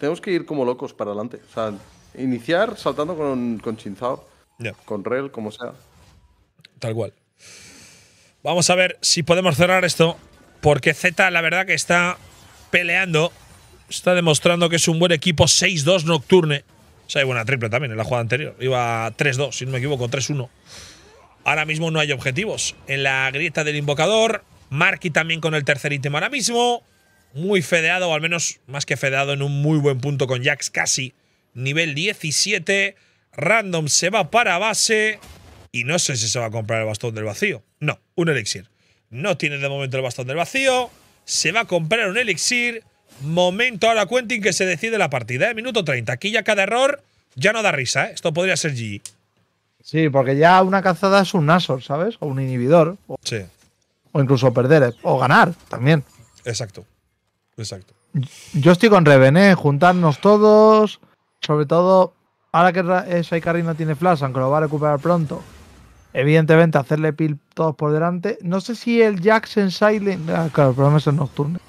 tenemos que ir como locos para adelante. O sea, iniciar saltando con, con Chinzao, con Rel, como sea. Tal cual. Vamos a ver si podemos cerrar esto, porque Z la verdad que está peleando, está demostrando que es un buen equipo 6-2 nocturne. O sea, hay buena triple también en la jugada anterior. Iba 3-2, si no me equivoco, 3-1. Ahora mismo no hay objetivos. En la grieta del invocador, Marky también con el tercer ítem ahora mismo. Muy fedeado, o al menos más que fedeado, en un muy buen punto con Jax casi. Nivel 17. Random se va para base. Y no sé si se va a comprar el bastón del vacío. No, un elixir. No tiene de momento el bastón del vacío. Se va a comprar un elixir. Momento ahora, Quentin, que se decide la partida. ¿eh? Minuto 30. Aquí ya cada error ya no da risa. ¿eh? Esto podría ser GG. Sí, porque ya una cazada es un Nasor, ¿sabes? O un inhibidor. O, sí. O incluso perder. Eh, o ganar también. Exacto. Exacto. Yo estoy con Revené, eh, juntarnos todos. Sobre todo, ahora que eh, Saikari no tiene flash, aunque lo va a recuperar pronto. Evidentemente, hacerle pil todos por delante. No sé si el Jackson Silent. Ah, claro, el problema es el Nocturne.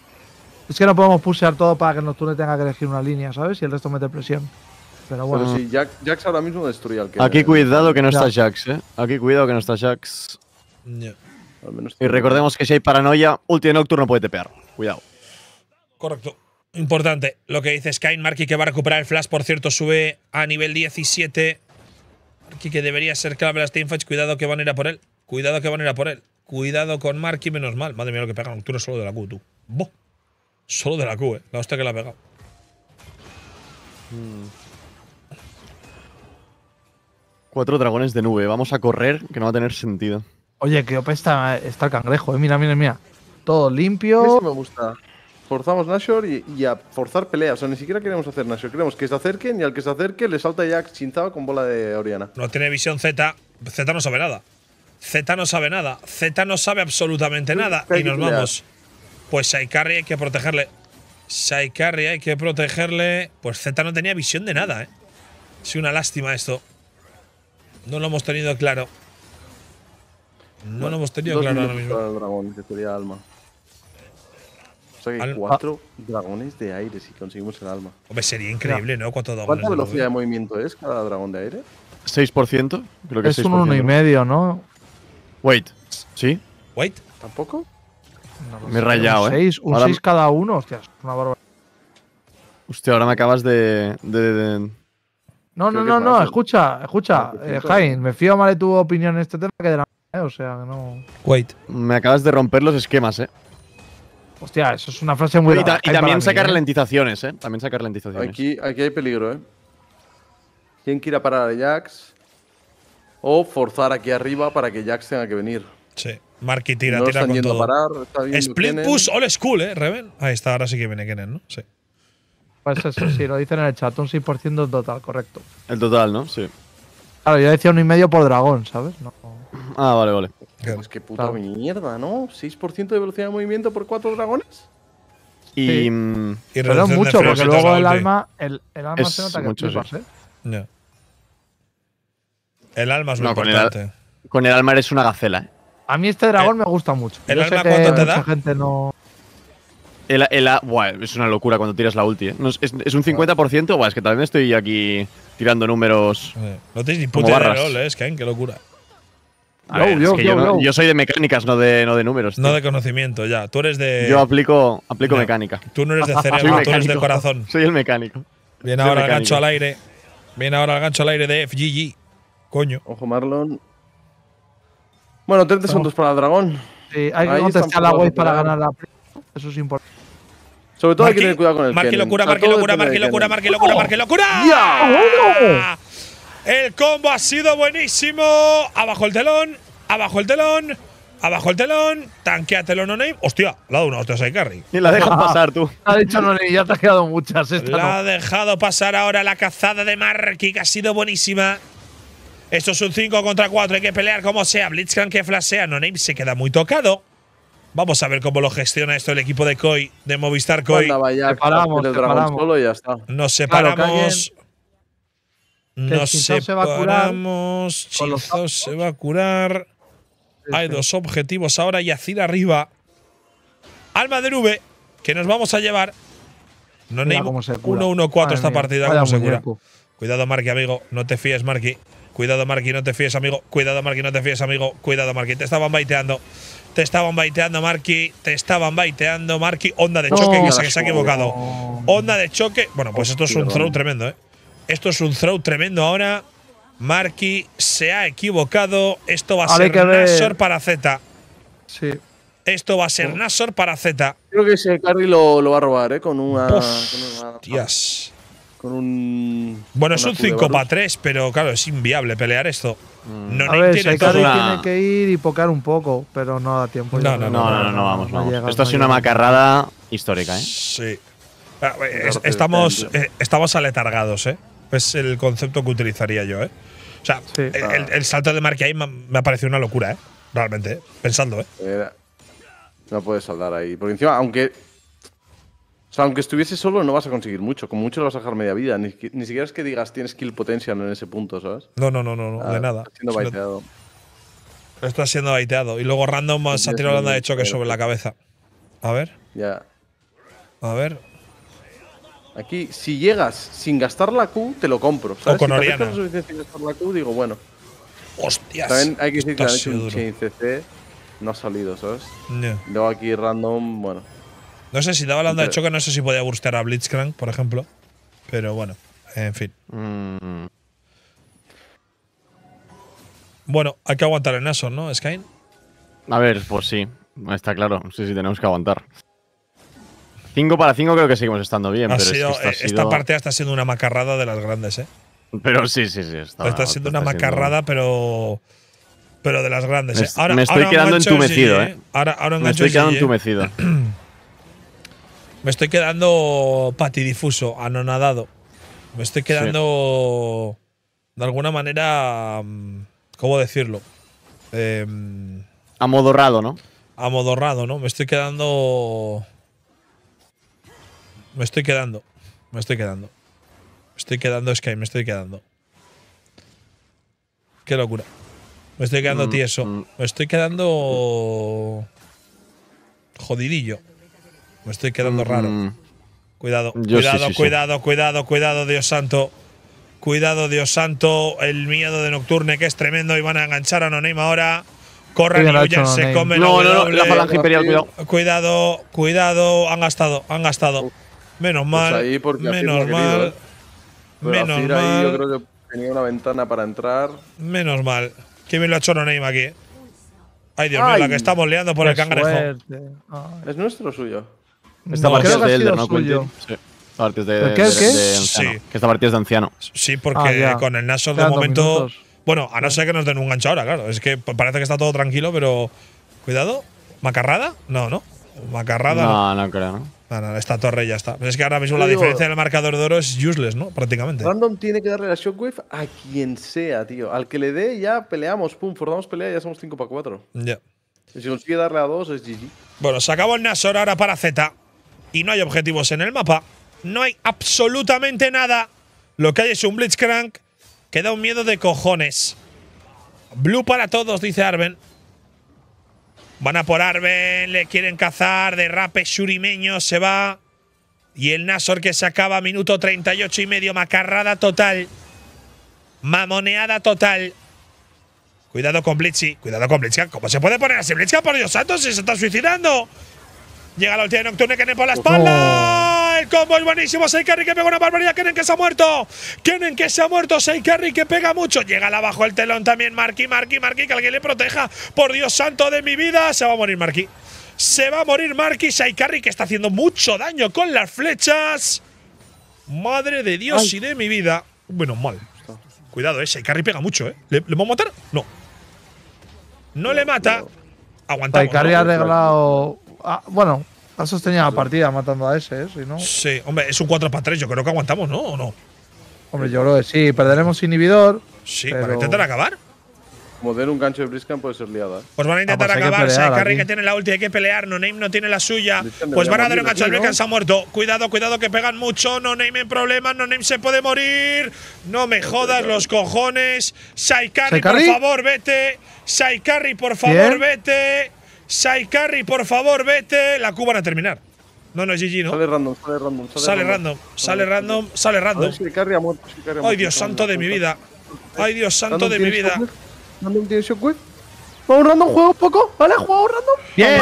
Es que no podemos pusear todo para que el Nocturne tenga que elegir una línea, ¿sabes? Y el resto mete presión. Pero bueno. Jax, ahora mismo destruye al que. Aquí cuidado que no está Jax, eh. Aquí cuidado que no está Jax. y recordemos que si hay paranoia, ulti de Nocturne no puede tepear. Cuidado. Correcto. Importante lo que dice Sky. Marky que va a recuperar el flash, por cierto, sube a nivel 17. Marky que debería ser clave las teamfights. Cuidado que van a ir a por él. Cuidado que van a ir a por él. Cuidado con Marky, menos mal. Madre mía, lo que pega Nocturne solo de la Q, tú. Solo de la Q, eh. La hostia que la ha pegado. Hmm. Cuatro dragones de nube. Vamos a correr, que no va a tener sentido. Oye, que OP está, el cangrejo, eh. Mira, mira, mira. Todo limpio. Eso me gusta. Forzamos Nashor y, a forzar peleas. O ni siquiera queremos hacer Nashor. Queremos que se acerquen y al que se acerque le salta ya chinzado con bola de Oriana. No tiene visión Z. Z no sabe nada. Z no sabe nada. Z no sabe absolutamente nada. Y nos vamos. Pues carry hay que protegerle. carry hay que protegerle. Pues Z no tenía visión de nada, ¿eh? Es una lástima esto. No lo hemos tenido claro. No lo hemos tenido claro ahora mismo. el dragón, que alma. O sea que cuatro ah. dragones de aire si conseguimos el alma. Hombre, sería increíble, ¿no? Cuatro dragones ¿Cuánta velocidad de movimiento es cada dragón de aire? 6%. Creo que es 6%, un medio ¿no? Wait. ¿Sí? ¿Wait? ¿Tampoco? me he rayado, un ¿eh? un 6 cada uno, hostia, es una barbaridad. Hostia, ahora me acabas de, de, no, no, no, no, escucha, escucha, ah, pues eh, Jaime, me fío más de tu opinión en este tema que de la o sea, no. Wait. Me acabas de romper los esquemas, eh. Hostia, eso es una frase muy. Y, y también saca ¿eh? ralentizaciones, eh. También saca ralentizaciones. Aquí, aquí hay peligro, eh. ¿Quién quiera parar a Jax? O forzar aquí arriba para que Jax tenga que venir. Sí. y tira, no tira con todo. Split push all school, eh, Reven. Ahí está, ahora sí que viene Kenen, ¿no? Sí. Pues eso sí, lo dicen en el chat, un 6% total, correcto. El total, ¿no? Sí. Claro, yo decía 1,5 por dragón, ¿sabes? No. Ah, vale, vale. Pues qué puta mierda, ¿no? ¿6% de velocidad de movimiento por 4 dragones? Y, mm, pero es mucho, porque luego el alma, el, el alma es se nota que mucho, sí. ¿eh? El alma es muy importante. Con el, con el, alma eres una gacela. ¿eh? A mí este dragón eh, me gusta mucho. ¿El Yo sé cuánto te da? Gente no es una locura cuando tiras la ulti. ¿eh? es, un 50%? es que también estoy aquí tirando números. No tenéis ni puta de ¿eh? Es ¿eh? qué locura. yo, soy de mecánicas, no de, no de números. No de conocimiento, ya. Tú eres de. Yo aplico, aplico mecánica. Tú no eres de cerebro, tú eres del corazón. Soy el mecánico. Bien, ahora el gancho al aire. Viene ahora el gancho al aire de FGG. Coño. Ojo, Marlon. Bueno, 30 segundos para el dragón. hay que contestar la web para ganar la. Eso es importante. Sobre todo hay que tener cuidado con el Marqui Kennen. locura, Marqui locura, Marqui locura, Marqui locura, Marqui ¡Oh! locura. ¡Ah! ¡Oh, el combo ha sido buenísimo. Abajo el telón, abajo el telón. Abajo el telón, tanqueatelo no name. Hostia, le ha dado una hostia a Carry. Y la deja ah, pasar tú. ha dicho no name, ya te ha quedado muchas. Esta la ha dejado pasar ahora la cazada de Marky, que ha sido buenísima. Esto es un 5 contra 4, hay que pelear como sea. Blitzcrank que flashea, no name se queda muy tocado. Vamos a ver cómo lo gestiona esto el equipo de Koi, de Movistar Koi. separamos, Solo ya está. Nos separamos. nos separamos. Chizos se va a curar. Hay dos objetivos ahora. Yacir arriba. Alma de nube, que nos vamos a llevar. No ni 1-1-4 esta partida, como se cura. Cuidado, Marqui, amigo. No te fíes, Marqui. Cuidado, Marqui, no te fíes, amigo. Cuidado, Marqui, no te fíes, amigo. Cuidado, Marqui. Te estaban baiteando. Te estaban baiteando, Marky. Te estaban baiteando, Marky. Onda de choque, que, se, ha equivocado. Onda de choque. Bueno, pues esto es un throw tremendo, ¿eh? Esto es un throw tremendo ahora. Marky se ha equivocado. Esto va a ser Nasor para Z. Sí. Esto va a ser oh. Nasor para Z. Creo que ese carry lo, va a robar, ¿eh? Con una. Con, un. Bueno, es un 5 para 3, pero claro, es inviable pelear esto. No, a tiene que ir y pocar un poco, pero no da tiempo. No, no, no, no, vamos, vamos. Esto ha sido una macarrada histórica, ¿eh? Sí. Ah, eh, eh, estamos, aletargados, ¿eh? Es el concepto que utilizaría yo, ¿eh? O sea, el, salto de Mark me ha parecido una locura, ¿eh? Realmente, ¿eh? pensando, ¿eh? No puedes saltar ahí. Por encima, aunque o sea, aunque estuviese solo, no vas a conseguir mucho. Con mucho vas a dejar media vida. Ni, siquiera es que digas tienes kill potential en ese punto, ¿sabes? No, no, no, no, de ah, nada. Está siendo baiteado. Está siendo baiteado. Y luego random más a ha tirado la onda de choque sobre la cabeza. A ver. Ya. A ver. Aquí, si llegas sin gastar la Q, te lo compro. O con si Oriana. sin gastar la Q, digo, bueno. Hostias. También hay que decir que CC. No ha salido, ¿sabes? Luego aquí random, bueno. No sé si estaba hablando onda de choque, no sé si podía burstear a Blitzcrank, por ejemplo. Pero bueno, en fin. Mm. Bueno, hay que aguantar en eso ¿no, Skyne? A ver, pues sí, está claro. Sí, sí, tenemos que aguantar. 5 para 5 creo que seguimos estando bien. esta, parte está siendo una macarrada de las grandes, ¿eh? Pero sí, sí, sí. Está, siendo una macarrada, pero pero de las grandes. ¿eh? me estoy quedando entumecido, ¿eh? Ahora, ahora me estoy quedando entumecido. Me estoy quedando patidifuso, anonadado. Me estoy quedando. De alguna manera. Mm, ¿Cómo decirlo? Em, amodorrado, ¿no? Amodorrado, ¿no? Me estoy quedando. Me estoy quedando. Me estoy quedando. Me estoy quedando, Sky, me estoy quedando. Qué locura. Me estoy quedando mm, tieso. Mm. Me estoy quedando. Jodidillo. Me estoy quedando raro. Mm. Cuidado, cuidado, cuidado, cuidado, cuidado, Dios santo. Cuidado, Dios santo. El miedo de Nocturne, que es tremendo. Y van a enganchar a Noname ahora. Corren y huyan, se comen. No, no, no, la falange imperial, cuidado. Cuidado, cuidado. Han gastado, han gastado. Menos pues mal. menos mal. ¿eh? menos mal. yo creo que tenía una ventana para entrar. Menos mal. Qué bien lo ha hecho Noname aquí. Ay, Dios mío, la que estamos liando por el cangrejo. ¿Es nuestro o suyo? Esta partida es de Elder, ¿no? Sí. anciano. Sí. esta es de anciano. Sí, ah, porque con el Nashor de momento. Bueno, a no ser que nos den un gancho ahora, claro. Es que parece que está todo tranquilo, pero. Cuidado. ¿Macarrada? No, ¿no? ¿Macarrada? No, no, creo, ¿no? esta torre ya está. Es que ahora mismo la diferencia del marcador de oro es useless, ¿no? Prácticamente. Random tiene que darle la Shockwave a quien sea, tío. Al que le dé, ya peleamos, pum, forzamos pelea y ya somos 5 para 4. Ya. Si consigue darle a 2, es GG. Bueno, se acabó el Nashor ahora para Z y no hay objetivos en el mapa. No hay absolutamente nada. Lo que hay es un Blitzcrank que da un miedo de cojones. Blue para todos, dice Arben. Van a por Arben, le quieren cazar, derrape shurimeño, se va. Y el Nasor que se acaba, minuto 38 y medio, macarrada total. Mamoneada total. Cuidado con Blitzy, cuidado con Blitzcrank. ¿Cómo se puede poner así Blitzcrank? Por Dios santo, se está suicidando. Llega la ulti nocturne que por la espalda. El combo es buenísimo. Saikari que pega una barbaridad. ¿Quieren que se ha muerto. Kenen que se ha muerto. Saikari que pega mucho. Llega la el telón también. Marky. Marky, Marky. Que alguien le proteja. Por Dios santo de mi vida. Se va a morir Marquí. Se va a morir Marky. Saikari que está haciendo mucho daño con las flechas. Madre de Dios y de mi vida. Bueno, mal. Cuidado, eh. Saikari pega mucho, eh. ¿Le, vamos a matar? No. No le mata. Aguantamos. Saikari ha arreglado Ah, bueno, ha sostenido la partida matando a ese, ¿eh? Si no... Sí, hombre, es un 4 para 3, yo creo que aguantamos, ¿no? no? Hombre, yo creo que sí, perderemos inhibidor. Sí, pero... ¿para intentar acabar? Mover un gancho de briskan puede ser liada. Pues van a intentar acabar. Sai ¿eh? pues ah, pues que tiene la ulti, hay que pelear. No Name no tiene la suya. pues van a dar un gancho de Briskan, se ha muerto. Cuidado, cuidado, que pegan mucho. No Name en problemas. No se puede morir. No me jodas los cojones. Saikari, por favor, vete. Sai por favor, vete. Saikarri, por favor, vete. La Q van a terminar. No, no es GG, ¿no? Sale random, sale random. Sale, random, sale random, sale random. Ay, Dios santo de mi vida. Ay, Dios santo de mi vida. ¿Random tiene shockwave? ¿Vamos random? ¿Juego un poco? ¿Vale? un random? Bien.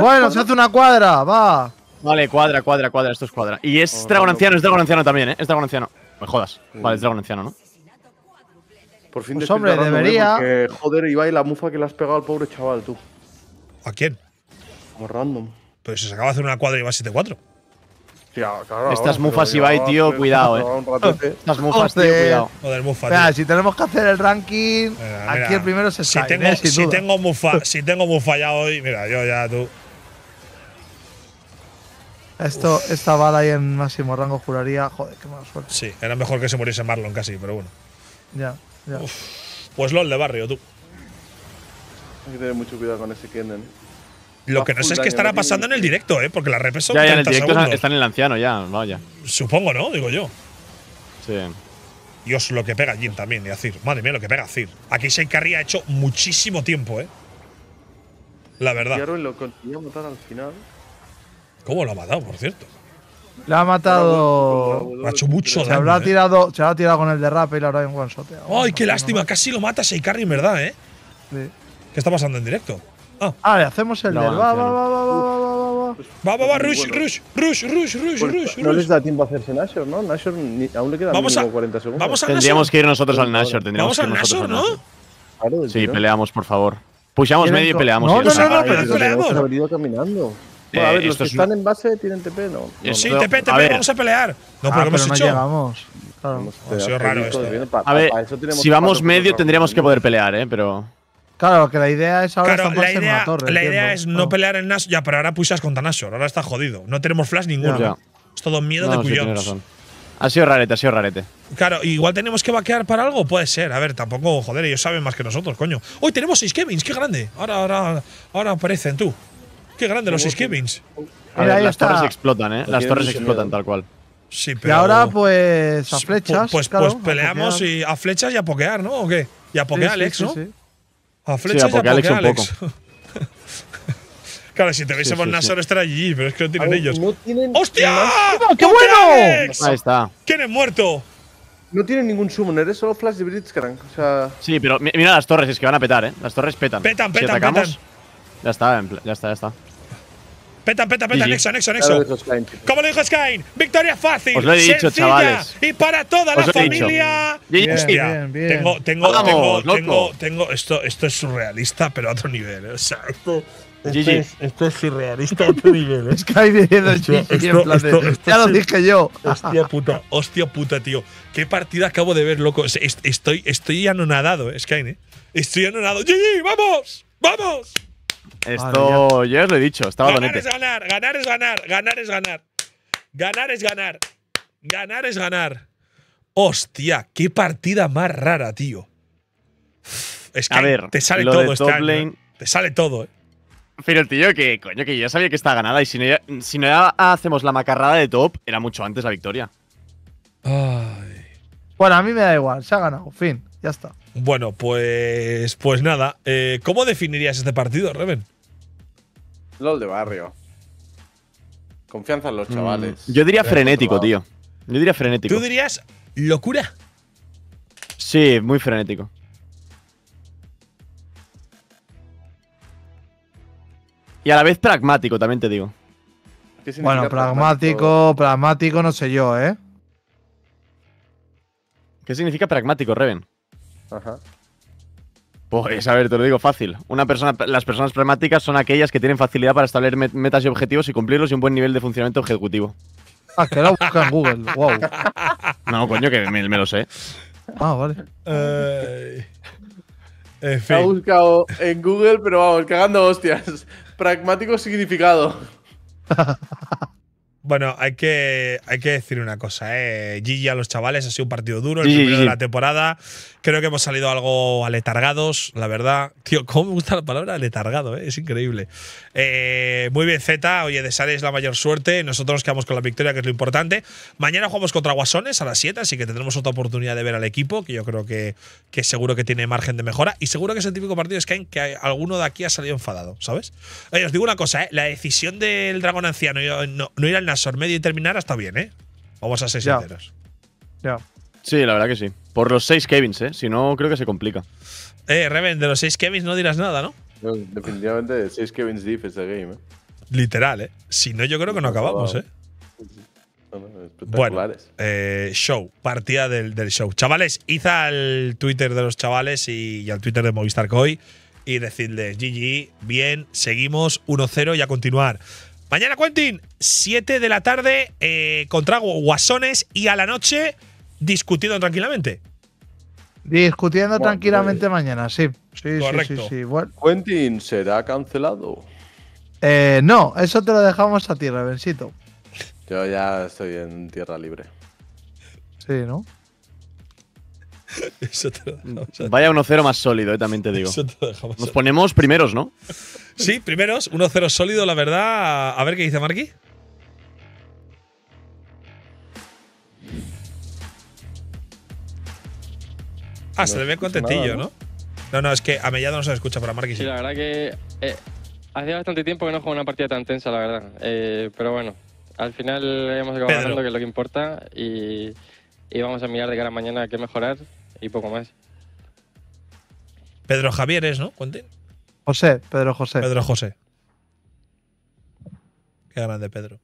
Bueno, se hace una cuadra, va. Vale, cuadra, cuadra, cuadra. Esto es cuadra. Y es Dragon Anciano, es Dragon Anciano también, ¿eh? Es Dragón Anciano. Me jodas. Vale, es Dragon Anciano, ¿no? Por fin pues hombre, ¿eh? debería. joder, Ibai, la mufa que le has pegado al pobre chaval, tú. ¿A quién? Como random. Pero si se acaba de hacer una cuadra y va 7-4. Ah, claro, Estas mufas Ibai, tío, cuidado, eh. Estas mufas, tío, cuidado. Joder, mufa, tío. si tenemos que hacer el ranking, aquí el primero se sale. ¿eh? si, tengo mufa, si tengo ya hoy, mira, yo ya tú. Esto, esta bala ahí en máximo rango juraría. Joder, qué mala suerte. Sí, era mejor que se muriese Marlon casi, pero bueno. Ya, ya. Pues LOL de barrio, tú. Hay que tener mucho cuidado con ese Kennen. Lo que no sé es que estará pasando en el directo, ¿eh? Porque la repes son en el directo Está en el anciano ya, vaya. Supongo, ¿no? Digo yo. Sí. Dios, lo que pega Jin también, y a Madre mía, lo que pega Cir. Aquí Sheikari ha hecho muchísimo tiempo, ¿eh? La verdad. lo matar al final. ¿Cómo lo ha matado, por cierto? La ha matado. Ha hecho mucho se daño. Habrá ¿eh? tirado, se habrá tirado con el derrape y la habrá en one eh. Ay, qué lástima. Casi lo mata Seikari, en verdad, ¿eh? Sí. ¿Qué está pasando en directo? Ah, ah le hacemos el va, va, va, va, va, va, va, va, va, rush, rush, rush, rush, rush, rush, No les da tiempo a hacerse Nashor, ¿no? Nashor aún le quedan vamos 40 segundos. Vamos a tendríamos que ir nosotros al Nashor, tendríamos vamos que ir nosotros Nashor, al Nashor. ¿no? Claro, sí, peleamos, por favor. Pushamos medio y peleamos. No, no, no, no, pero peleamos. venido caminando. Bueno, a ver, eh, los que están en base tienen TP, ¿no? Eh, sí, TP, TP, vamos a pelear. No, ah, pero ah, hemos pero hecho? No llegamos. Claro. Ha sido raro esto. A ver, si vamos medio tendríamos que poder pelear, ¿eh? Pero… Claro, que la idea es ahora la idea, es no pelear en Nash. Ya, pero ahora pushas contra Nashor. Ahora está jodido. No tenemos flash ninguno. Es todo miedo de cuyos. ha sido rarete, ha sido rarete. Claro, igual tenemos que vaquear para algo. Puede ser. A ver, tampoco, joder, ellos saben más que nosotros, coño. Hoy tenemos 6 Kevins, qué grande. Ahora, ahora, ahora aparecen tú. Qué grande los 6 Kevins. las torres explotan, ¿eh? Las torres explotan tal cual. Sí, pero y ahora, pues, a pues, flechas. Pues, pues peleamos y a flechas y a pokear, ¿no? ¿O qué? Y a pokear, Alex, a flecha sí, Alex. Un Poco. claro, si te veis sí, sí, Nasser estar allí, pero es que no tienen ellos. ¡Hostia! ¡Qué bueno! Ahí está. ¿Quién es muerto? No tiene ningún summoner, es solo Flash de Blitzcrank. Sí, pero mira las torres, es que van a petar, ¿eh? Las torres petan. Petan, petan, petan. Ya está, ya está, ya está. Peta, peta, peta, Nexo, Nexo, Nexo. Como lo dijo Skyne, victoria fácil, Os lo he dicho, sencilla chavales. y para toda la familia. bien, bien. tengo, tengo, tengo, tengo, tengo, esto, esto es surrealista, pero a otro nivel. ¿eh? O sea, esto, esto, es, esto es surrealista a otro nivel. ¿eh? Sky diciendo Hostia, Ya lo dije yo. Hostia puta, hostia puta, tío. Qué partida acabo de ver, loco. Estoy, estoy anonadado, eh, Skyne. eh. Estoy anonadado. ¡Gigi, ¡Vamos! ¡Vamos! Esto, yo os lo he dicho, estaba ganar Es ganar, ganar es ganar, ganar es ganar. Ganar es ganar. Ganar es ganar. Hostia, qué partida más rara, tío. Es que a ver, te sale todo este ¿eh? Te sale todo, eh. Pero el tío, que coño, que ya sabía que estaba ganada. Y si no, hacemos la macarrada de top, era mucho antes la victoria. Bueno, a mí me da igual, se ha ganado, fin, ya está. Bueno, pues, pues nada. Eh, ¿Cómo definirías este partido, Reven? LOL de barrio. Confianza en los mm. chavales. yo diría frenético, tío. Yo diría frenético. ¿Tú dirías locura? Sí, muy frenético. Y a la vez pragmático, también te digo. Bueno, pragmático, pragmático, pragmático, no sé yo, ¿eh? ¿Qué significa pragmático, Reven? Ajá. Pues a ver, te lo digo fácil. Una persona, las personas pragmáticas son aquellas que tienen facilidad para establecer metas y objetivos y cumplirlos y un buen nivel de funcionamiento ejecutivo. Ah, que la busca en Google, wow. No, coño, que me, lo sé. Ah, vale. Eh, en buscado en Google, pero vamos, cagando hostias. Pragmático significado. Bueno, hay que, hay que decir una cosa, ¿eh? Gigi a los chavales, ha sido un partido duro, el primero de la temporada. Creo que hemos salido algo aletargados, la verdad. Tío, ¿cómo me gusta la palabra aletargado? Eh? Es increíble. Eh, muy bien, Z, oye, de es la mayor suerte. Nosotros nos quedamos con la victoria, que es lo importante. Mañana jugamos contra Guasones a las 7, así que tendremos otra oportunidad de ver al equipo, que yo creo que, seguro que tiene margen de mejora. Y seguro que es el típico partido, es que, hay, alguno de aquí ha salido enfadado, ¿sabes? Oye, os digo una cosa, ¿eh? La decisión del dragón anciano no, no ir al a medio y terminar hasta bien, ¿eh? Vamos a ser sinceros. Ya. Sí, la verdad que sí. Por los seis Kevins, ¿eh? Si no, creo que se complica. Eh, Reven, de los seis Kevins no dirás nada, ¿no? definitivamente seis Kevins es el game, ¿eh? Literal, ¿eh? Si no, yo creo que no acabamos, ¿eh? Bueno, eh, show, partida del, show. Chavales, id al Twitter de los chavales y, al Twitter de Movistar Coy y decirles GG, bien, seguimos 1-0 y a continuar. Mañana, Quentin, 7 de la tarde, eh, contra Guasones y a la noche discutiendo tranquilamente. Discutiendo tranquilamente eh, mañana, sí. Sí, sí, sí, sí. Quentin, ¿será cancelado? Eh, no, eso te lo dejamos a tierra, Revencito. Yo ya estoy en tierra libre. Sí, ¿no? Eso Vaya 1-0 más sólido, eh, también te digo. Nos ponemos primeros, ¿no? Sí, primeros, 1-0 sólido, la verdad. A ver qué dice Marky. Ah, se ve contentillo, ¿no? ¿no? No, es que a Mellado no se escucha para Marky. Sí, la verdad que eh, bastante tiempo que no juego una partida tan tensa, la verdad. Eh, pero bueno, al final hemos acabado ganando, que es lo que importa. Y, y, vamos a mirar de cara a mañana qué mejorar y poco más. Pedro Javier es, ¿no? Quentin. José, Pedro José. Pedro José. Qué grande Pedro.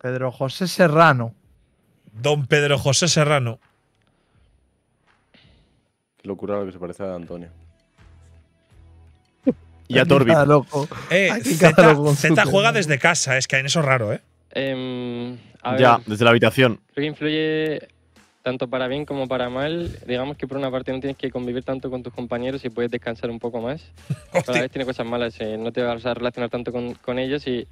Pedro José Serrano. Don Pedro José Serrano. Qué locura lo que se parece a Antonio. Y a Torbi. Eh, Z, juega desde casa, es que en eso raro, ¿eh? Em, ya, desde la habitación. Creo que influye tanto para bien como para mal, digamos que por una parte no tienes que convivir tanto con tus compañeros y puedes descansar un poco más. vez tiene cosas malas, eh, no te vas a relacionar tanto con, ellos y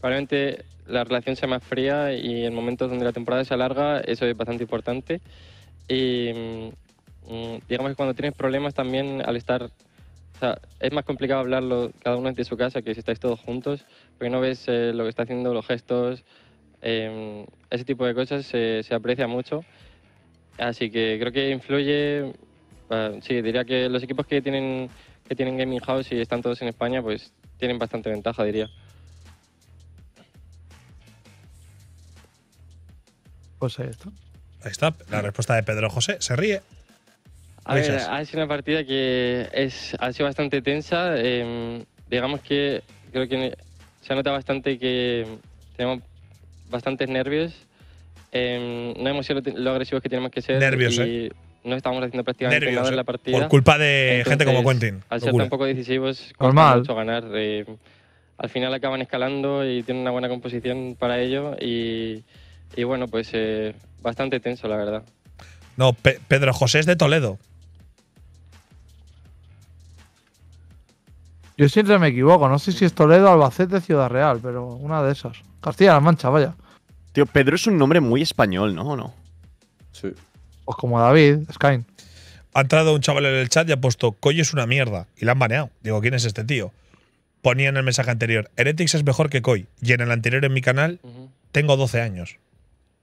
probablemente la relación sea más fría y en momentos donde la temporada se alarga, eso es bastante importante. Y mm, mm, digamos que cuando tienes problemas también al estar... es más complicado hablarlo cada uno desde su casa que si estáis todos juntos, porque no ves eh, lo que está haciendo, los gestos, em, ese tipo de cosas eh, se aprecia mucho Así que creo que influye, ah, sí, diría que los equipos que tienen, que tienen Gaming House y están todos en España, pues tienen bastante ventaja, diría. Pues ahí está. Ahí está, la respuesta de Pedro José, se ríe. A ver, ha sido una partida que es, ha sido bastante tensa. Em, digamos que creo que se nota bastante que tenemos bastantes nervios Em, no hemos sido lo agresivos que tenemos que ser. Nervios, y ¿eh? No estamos haciendo prácticamente nada en ¿eh? la partida. Por culpa de gente como Quentin. Al ser tan poco decisivos, cuesta mucho ganar. Eh, al final acaban escalando y tienen una buena composición para ello. Y, y bueno, pues bastante tenso, la verdad. No, Pedro José es de Toledo. Yo siempre me equivoco, no sé si es Toledo, Albacete, Ciudad Real, pero una de esas. Castilla-La Mancha, vaya. Tío, Pedro es un nombre muy español, ¿no? ¿O no? Sí. Pues como David, Skyne. Ha entrado un chaval en el chat y ha puesto Coy es una mierda. Y la han baneado. Digo, ¿quién es este tío? Ponía en el mensaje anterior, Heretics es mejor que Coy. Y en el anterior en mi canal, tengo 12 años.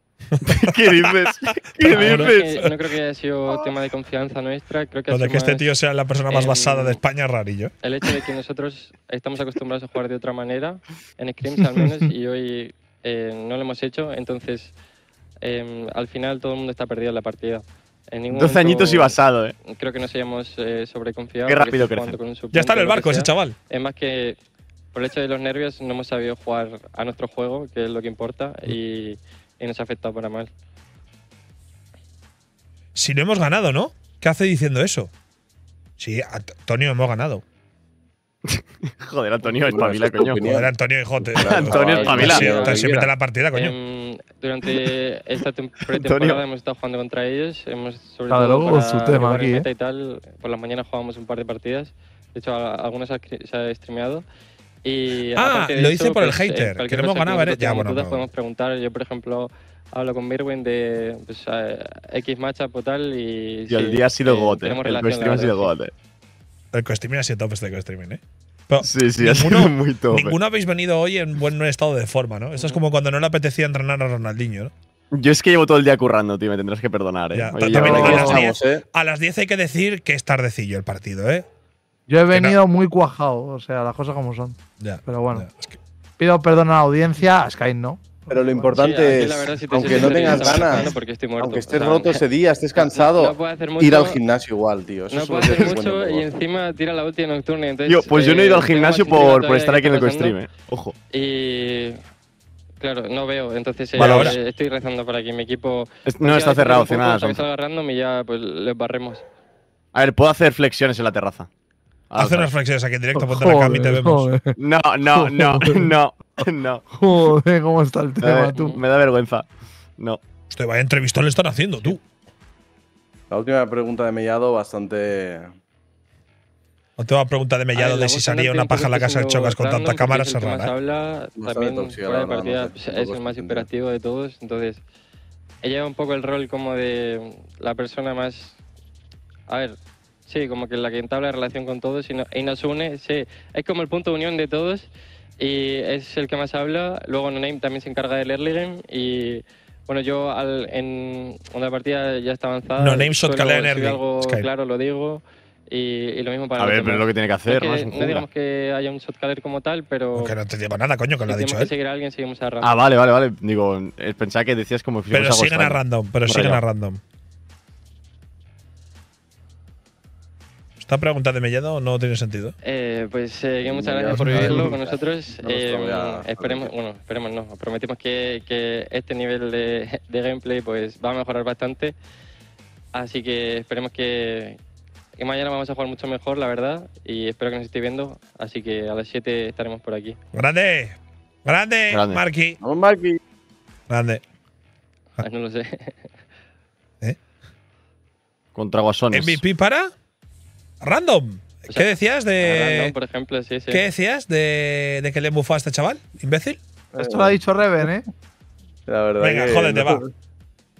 ¿Qué dices? ¿Qué dices? No, creo que haya sido tema de confianza nuestra. Lo de que este tío sea la persona más basada de España rarillo. El hecho de que nosotros estamos acostumbrados a jugar de otra manera, en scrims al menos, y hoy eh, no lo hemos hecho, entonces em, al final todo el mundo está perdido en la partida. En 12 añitos y basado, ¿eh? Creo que nos hayamos eh, sobreconfiado. Qué rápido crece. ya está en el barco ese chaval. Es más que por el hecho de los nervios no hemos sabido jugar a nuestro juego, que es lo que importa, y, nos ha afectado para mal. Si no hemos ganado, ¿no? ¿Qué hace diciendo eso? Sí, Antonio, hemos ganado. Joder, Antonio, espabila, coño. Joder, Antonio, es Antonio, espabila. Te la partida, coño. Em, durante esta temporada hemos estado jugando contra ellos. Hemos, sobre Cada todo por su tema aquí, ¿eh? y tal, por la mañana jugamos un par de partidas. De hecho, algunas se ha streameado. Y ah, lo hice por el pues, eh, hater. Queremos ganar, ¿vale? Ya, bueno. podemos preguntar. Yo, por ejemplo, hablo con Mirwin de pues, eh, X matchup o tal. Y, y el día ha sido gote. El stream ha sido gote. El co-streaming ha sido top este co-streaming, ¿eh? sí, sí, ha sido muy top. ¿eh? Ninguno habéis venido hoy en buen estado de forma, ¿no? Eso es como cuando no le apetecía entrenar a Ronaldinho, ¿no? Yo es que llevo todo el día currando, tío, me tendrás que perdonar, ¿eh? ¿eh? a, las 10, hay que decir que es tardecillo el partido, ¿eh? Yo he venido muy cuajado, o sea, las cosas como son. Pero bueno, pido perdón a la audiencia, a Sky no, pero lo importante es, que, aunque no tengas ganas, muerto, aunque estés roto ese día, estés cansado, no ir al gimnasio igual, tío. no puede hacer mucho y encima tira la última nocturna. Entonces, yo, pues yo no he ido eh, al gimnasio por, por, estar aquí en el co-stream, ojo. Y Claro, no veo, entonces eh, estoy rezando para que mi equipo... No está este cerrado, poco, nada. Está agarrando y ya pues les barremos. A ver, puedo hacer flexiones en la terraza. Haz unas flexiones aquí en directo, ponte la cama y te vemos. No, no, no, no. no. Joder, cómo está el tema, tú. Me da vergüenza. No. Usted vaya entrevistar le están haciendo, tú. La última pregunta de Mellado, bastante. Última pregunta de Mellado de si salía una paja en la casa de Chocas con tantas cámaras es cerrada. también es el más ¿eh? imperativo de todos, entonces. Ella lleva un poco el rol como de la persona más. A ver, sí, como que la que entabla relación con todos y, nos une, sí. Es como el punto de unión de todos y es el que más habla. Luego No también se encarga del early game y bueno, yo al, en una partida ya está avanzada. No Name en early. claro, lo digo. Y, y, lo mismo para. A ver, pero es lo que tiene que hacer, ¿no? digamos que haya un shotcaller como tal, pero. Porque no te lleva nada, coño, que lo ha dicho. él. alguien, seguimos a random. Ah, vale, vale, vale. Digo, pensaba que decías como Pero siguen a random, pero siguen a random. Esta pregunta de Mellado no tiene sentido. Eh, pues eh, muchas gracias por vivirlo con nosotros. Eh, esperemos, bueno, esperemos no, prometimos que, este nivel de, gameplay pues va a mejorar bastante. Así que esperemos que, mañana vamos a jugar mucho mejor, la verdad. Y espero que nos estéis viendo. Así que a las 7 estaremos por aquí. ¡Grande! ¡Grande! Grande. ¡Grande! Pues no lo sé. ¿Eh? Contra Guasones. ¿MVP para? Random. ¿Qué decías de. Random, por ejemplo, sí, sí. ¿Qué decías de, que le bufó a este chaval, imbécil? Esto lo ha dicho Reven, ¿eh? La verdad. Venga, que jódete, va.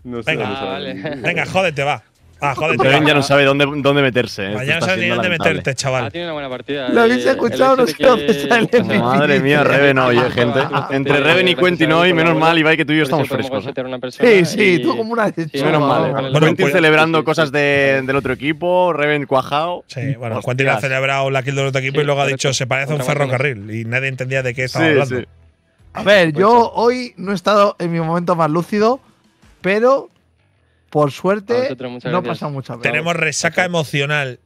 No Venga, vale. Venga, va. Ah, joder. Reven ya no sabe dónde, dónde meterse. Eh, ya no sabe ni dónde meterte, chaval. Ha ah, tenido una buena partida. Lo habéis escuchado no sé dónde Madre mía, Reven oye, gente. Entre Reven y Quentin hoy, menos mal, Ibai, que tú y yo estamos frescos. ¿eh? Sí, sí, tú como una Menos mal. Quentin eh. pues, celebrando cosas del otro equipo, Reven cuajado. Sí, bueno, Quentin ha celebrado la kill del otro equipo y luego ha dicho se parece a un ferrocarril y nadie entendía de qué estaba hablando. A ver, pues yo hoy no he estado en mi momento más lúcido, pero por suerte, no pasa mucha Tenemos resaca emocional.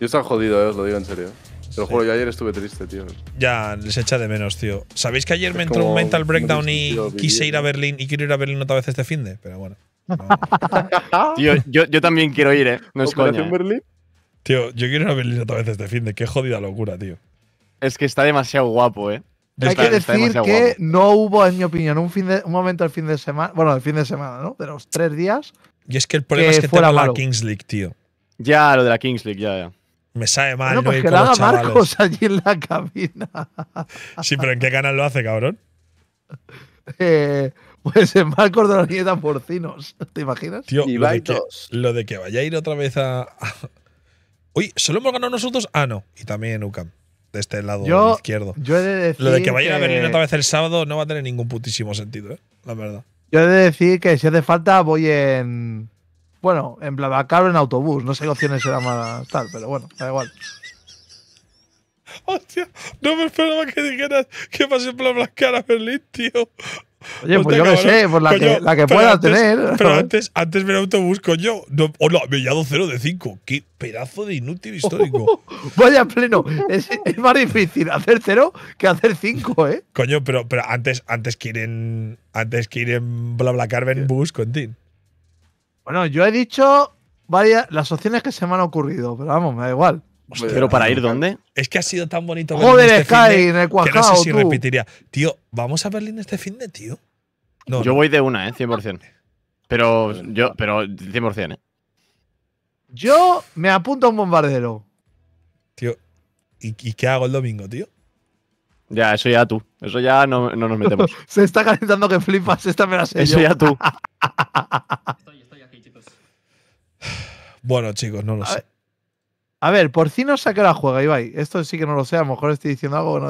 Yo estoy jodido, eh, os lo digo en serio. Eh. Te lo juro, yo ayer estuve triste, tío. Ya, les echa de menos, tío. ¿Sabéis que ayer me entró un mental breakdown y quise ir a Berlín y quiero ir a Berlín otra vez este fin de? Pero bueno. yo, también quiero ir, ¿eh? No es coña. Berlín? Tío, yo quiero ir a Berlín otra vez este fin de. Qué jodida locura, tío. Es que está demasiado guapo, ¿eh? Hay que decir que no hubo, en mi opinión, un, momento el fin de semana, bueno, el fin de semana, ¿no? De los tres días. Y es que el problema que es que fuera la Kings League, tío. Ya, lo de la Kings League, ya, ya. Me sabe mal. No, bueno, pues que haga Marcos allí en la cabina. Sí, pero ¿en qué canal lo hace, cabrón? Eh, pues en Marcos de la Nieta Porcinos, ¿te imaginas? Tío, y lo, de que, lo de, que, vaya a ir otra vez a. Uy, ¿solo hemos ganado nosotros? Ah, no. Y también UCAM de este lado izquierdo. Lo de que vayan a venir otra vez el sábado no va a tener ningún putísimo sentido, ¿eh? la verdad. Yo he de decir que si hace falta voy en. Bueno, en Blablacar en autobús. No sé qué opciones será más tal, pero bueno, da igual. Hostia, no me esperaba que dijeras que pase en Blablacar a Berlín, tío. Oye, pues yo qué sé, por la, que, pueda tener. Pero antes, antes me autobús, coño. No, he hallado cero de 5. Qué pedazo de inútil histórico. Vaya pleno. Es, más difícil hacer cero que hacer cinco, ¿eh? Coño, pero, pero antes, antes quieren. Antes quieren bla bla Carmen Bus con Bueno, yo he dicho varias, las opciones que se me han ocurrido, pero vamos, me da igual. Hostia, ¿Pero para ir dónde? Es que ha sido tan bonito. Joder, este Sky, en Que no sé si repetiría. Tío, ¿vamos a Berlín este fin de, tío? No, yo voy de una, ¿eh? 100%. Pero, yo, pero 100%, ¿eh? Yo me apunto a un bombardero. Tío, ¿y, qué hago el domingo, tío? Ya, eso ya tú. Eso ya no, no nos metemos. se está calentando que flipas. Esta me Eso ya tú. estoy, estoy aquí, chicos. Bueno, chicos, no lo sé. A ver, por si no saca la juega, Ibai. Esto sí que no lo sé, a lo mejor estoy diciendo algo. No...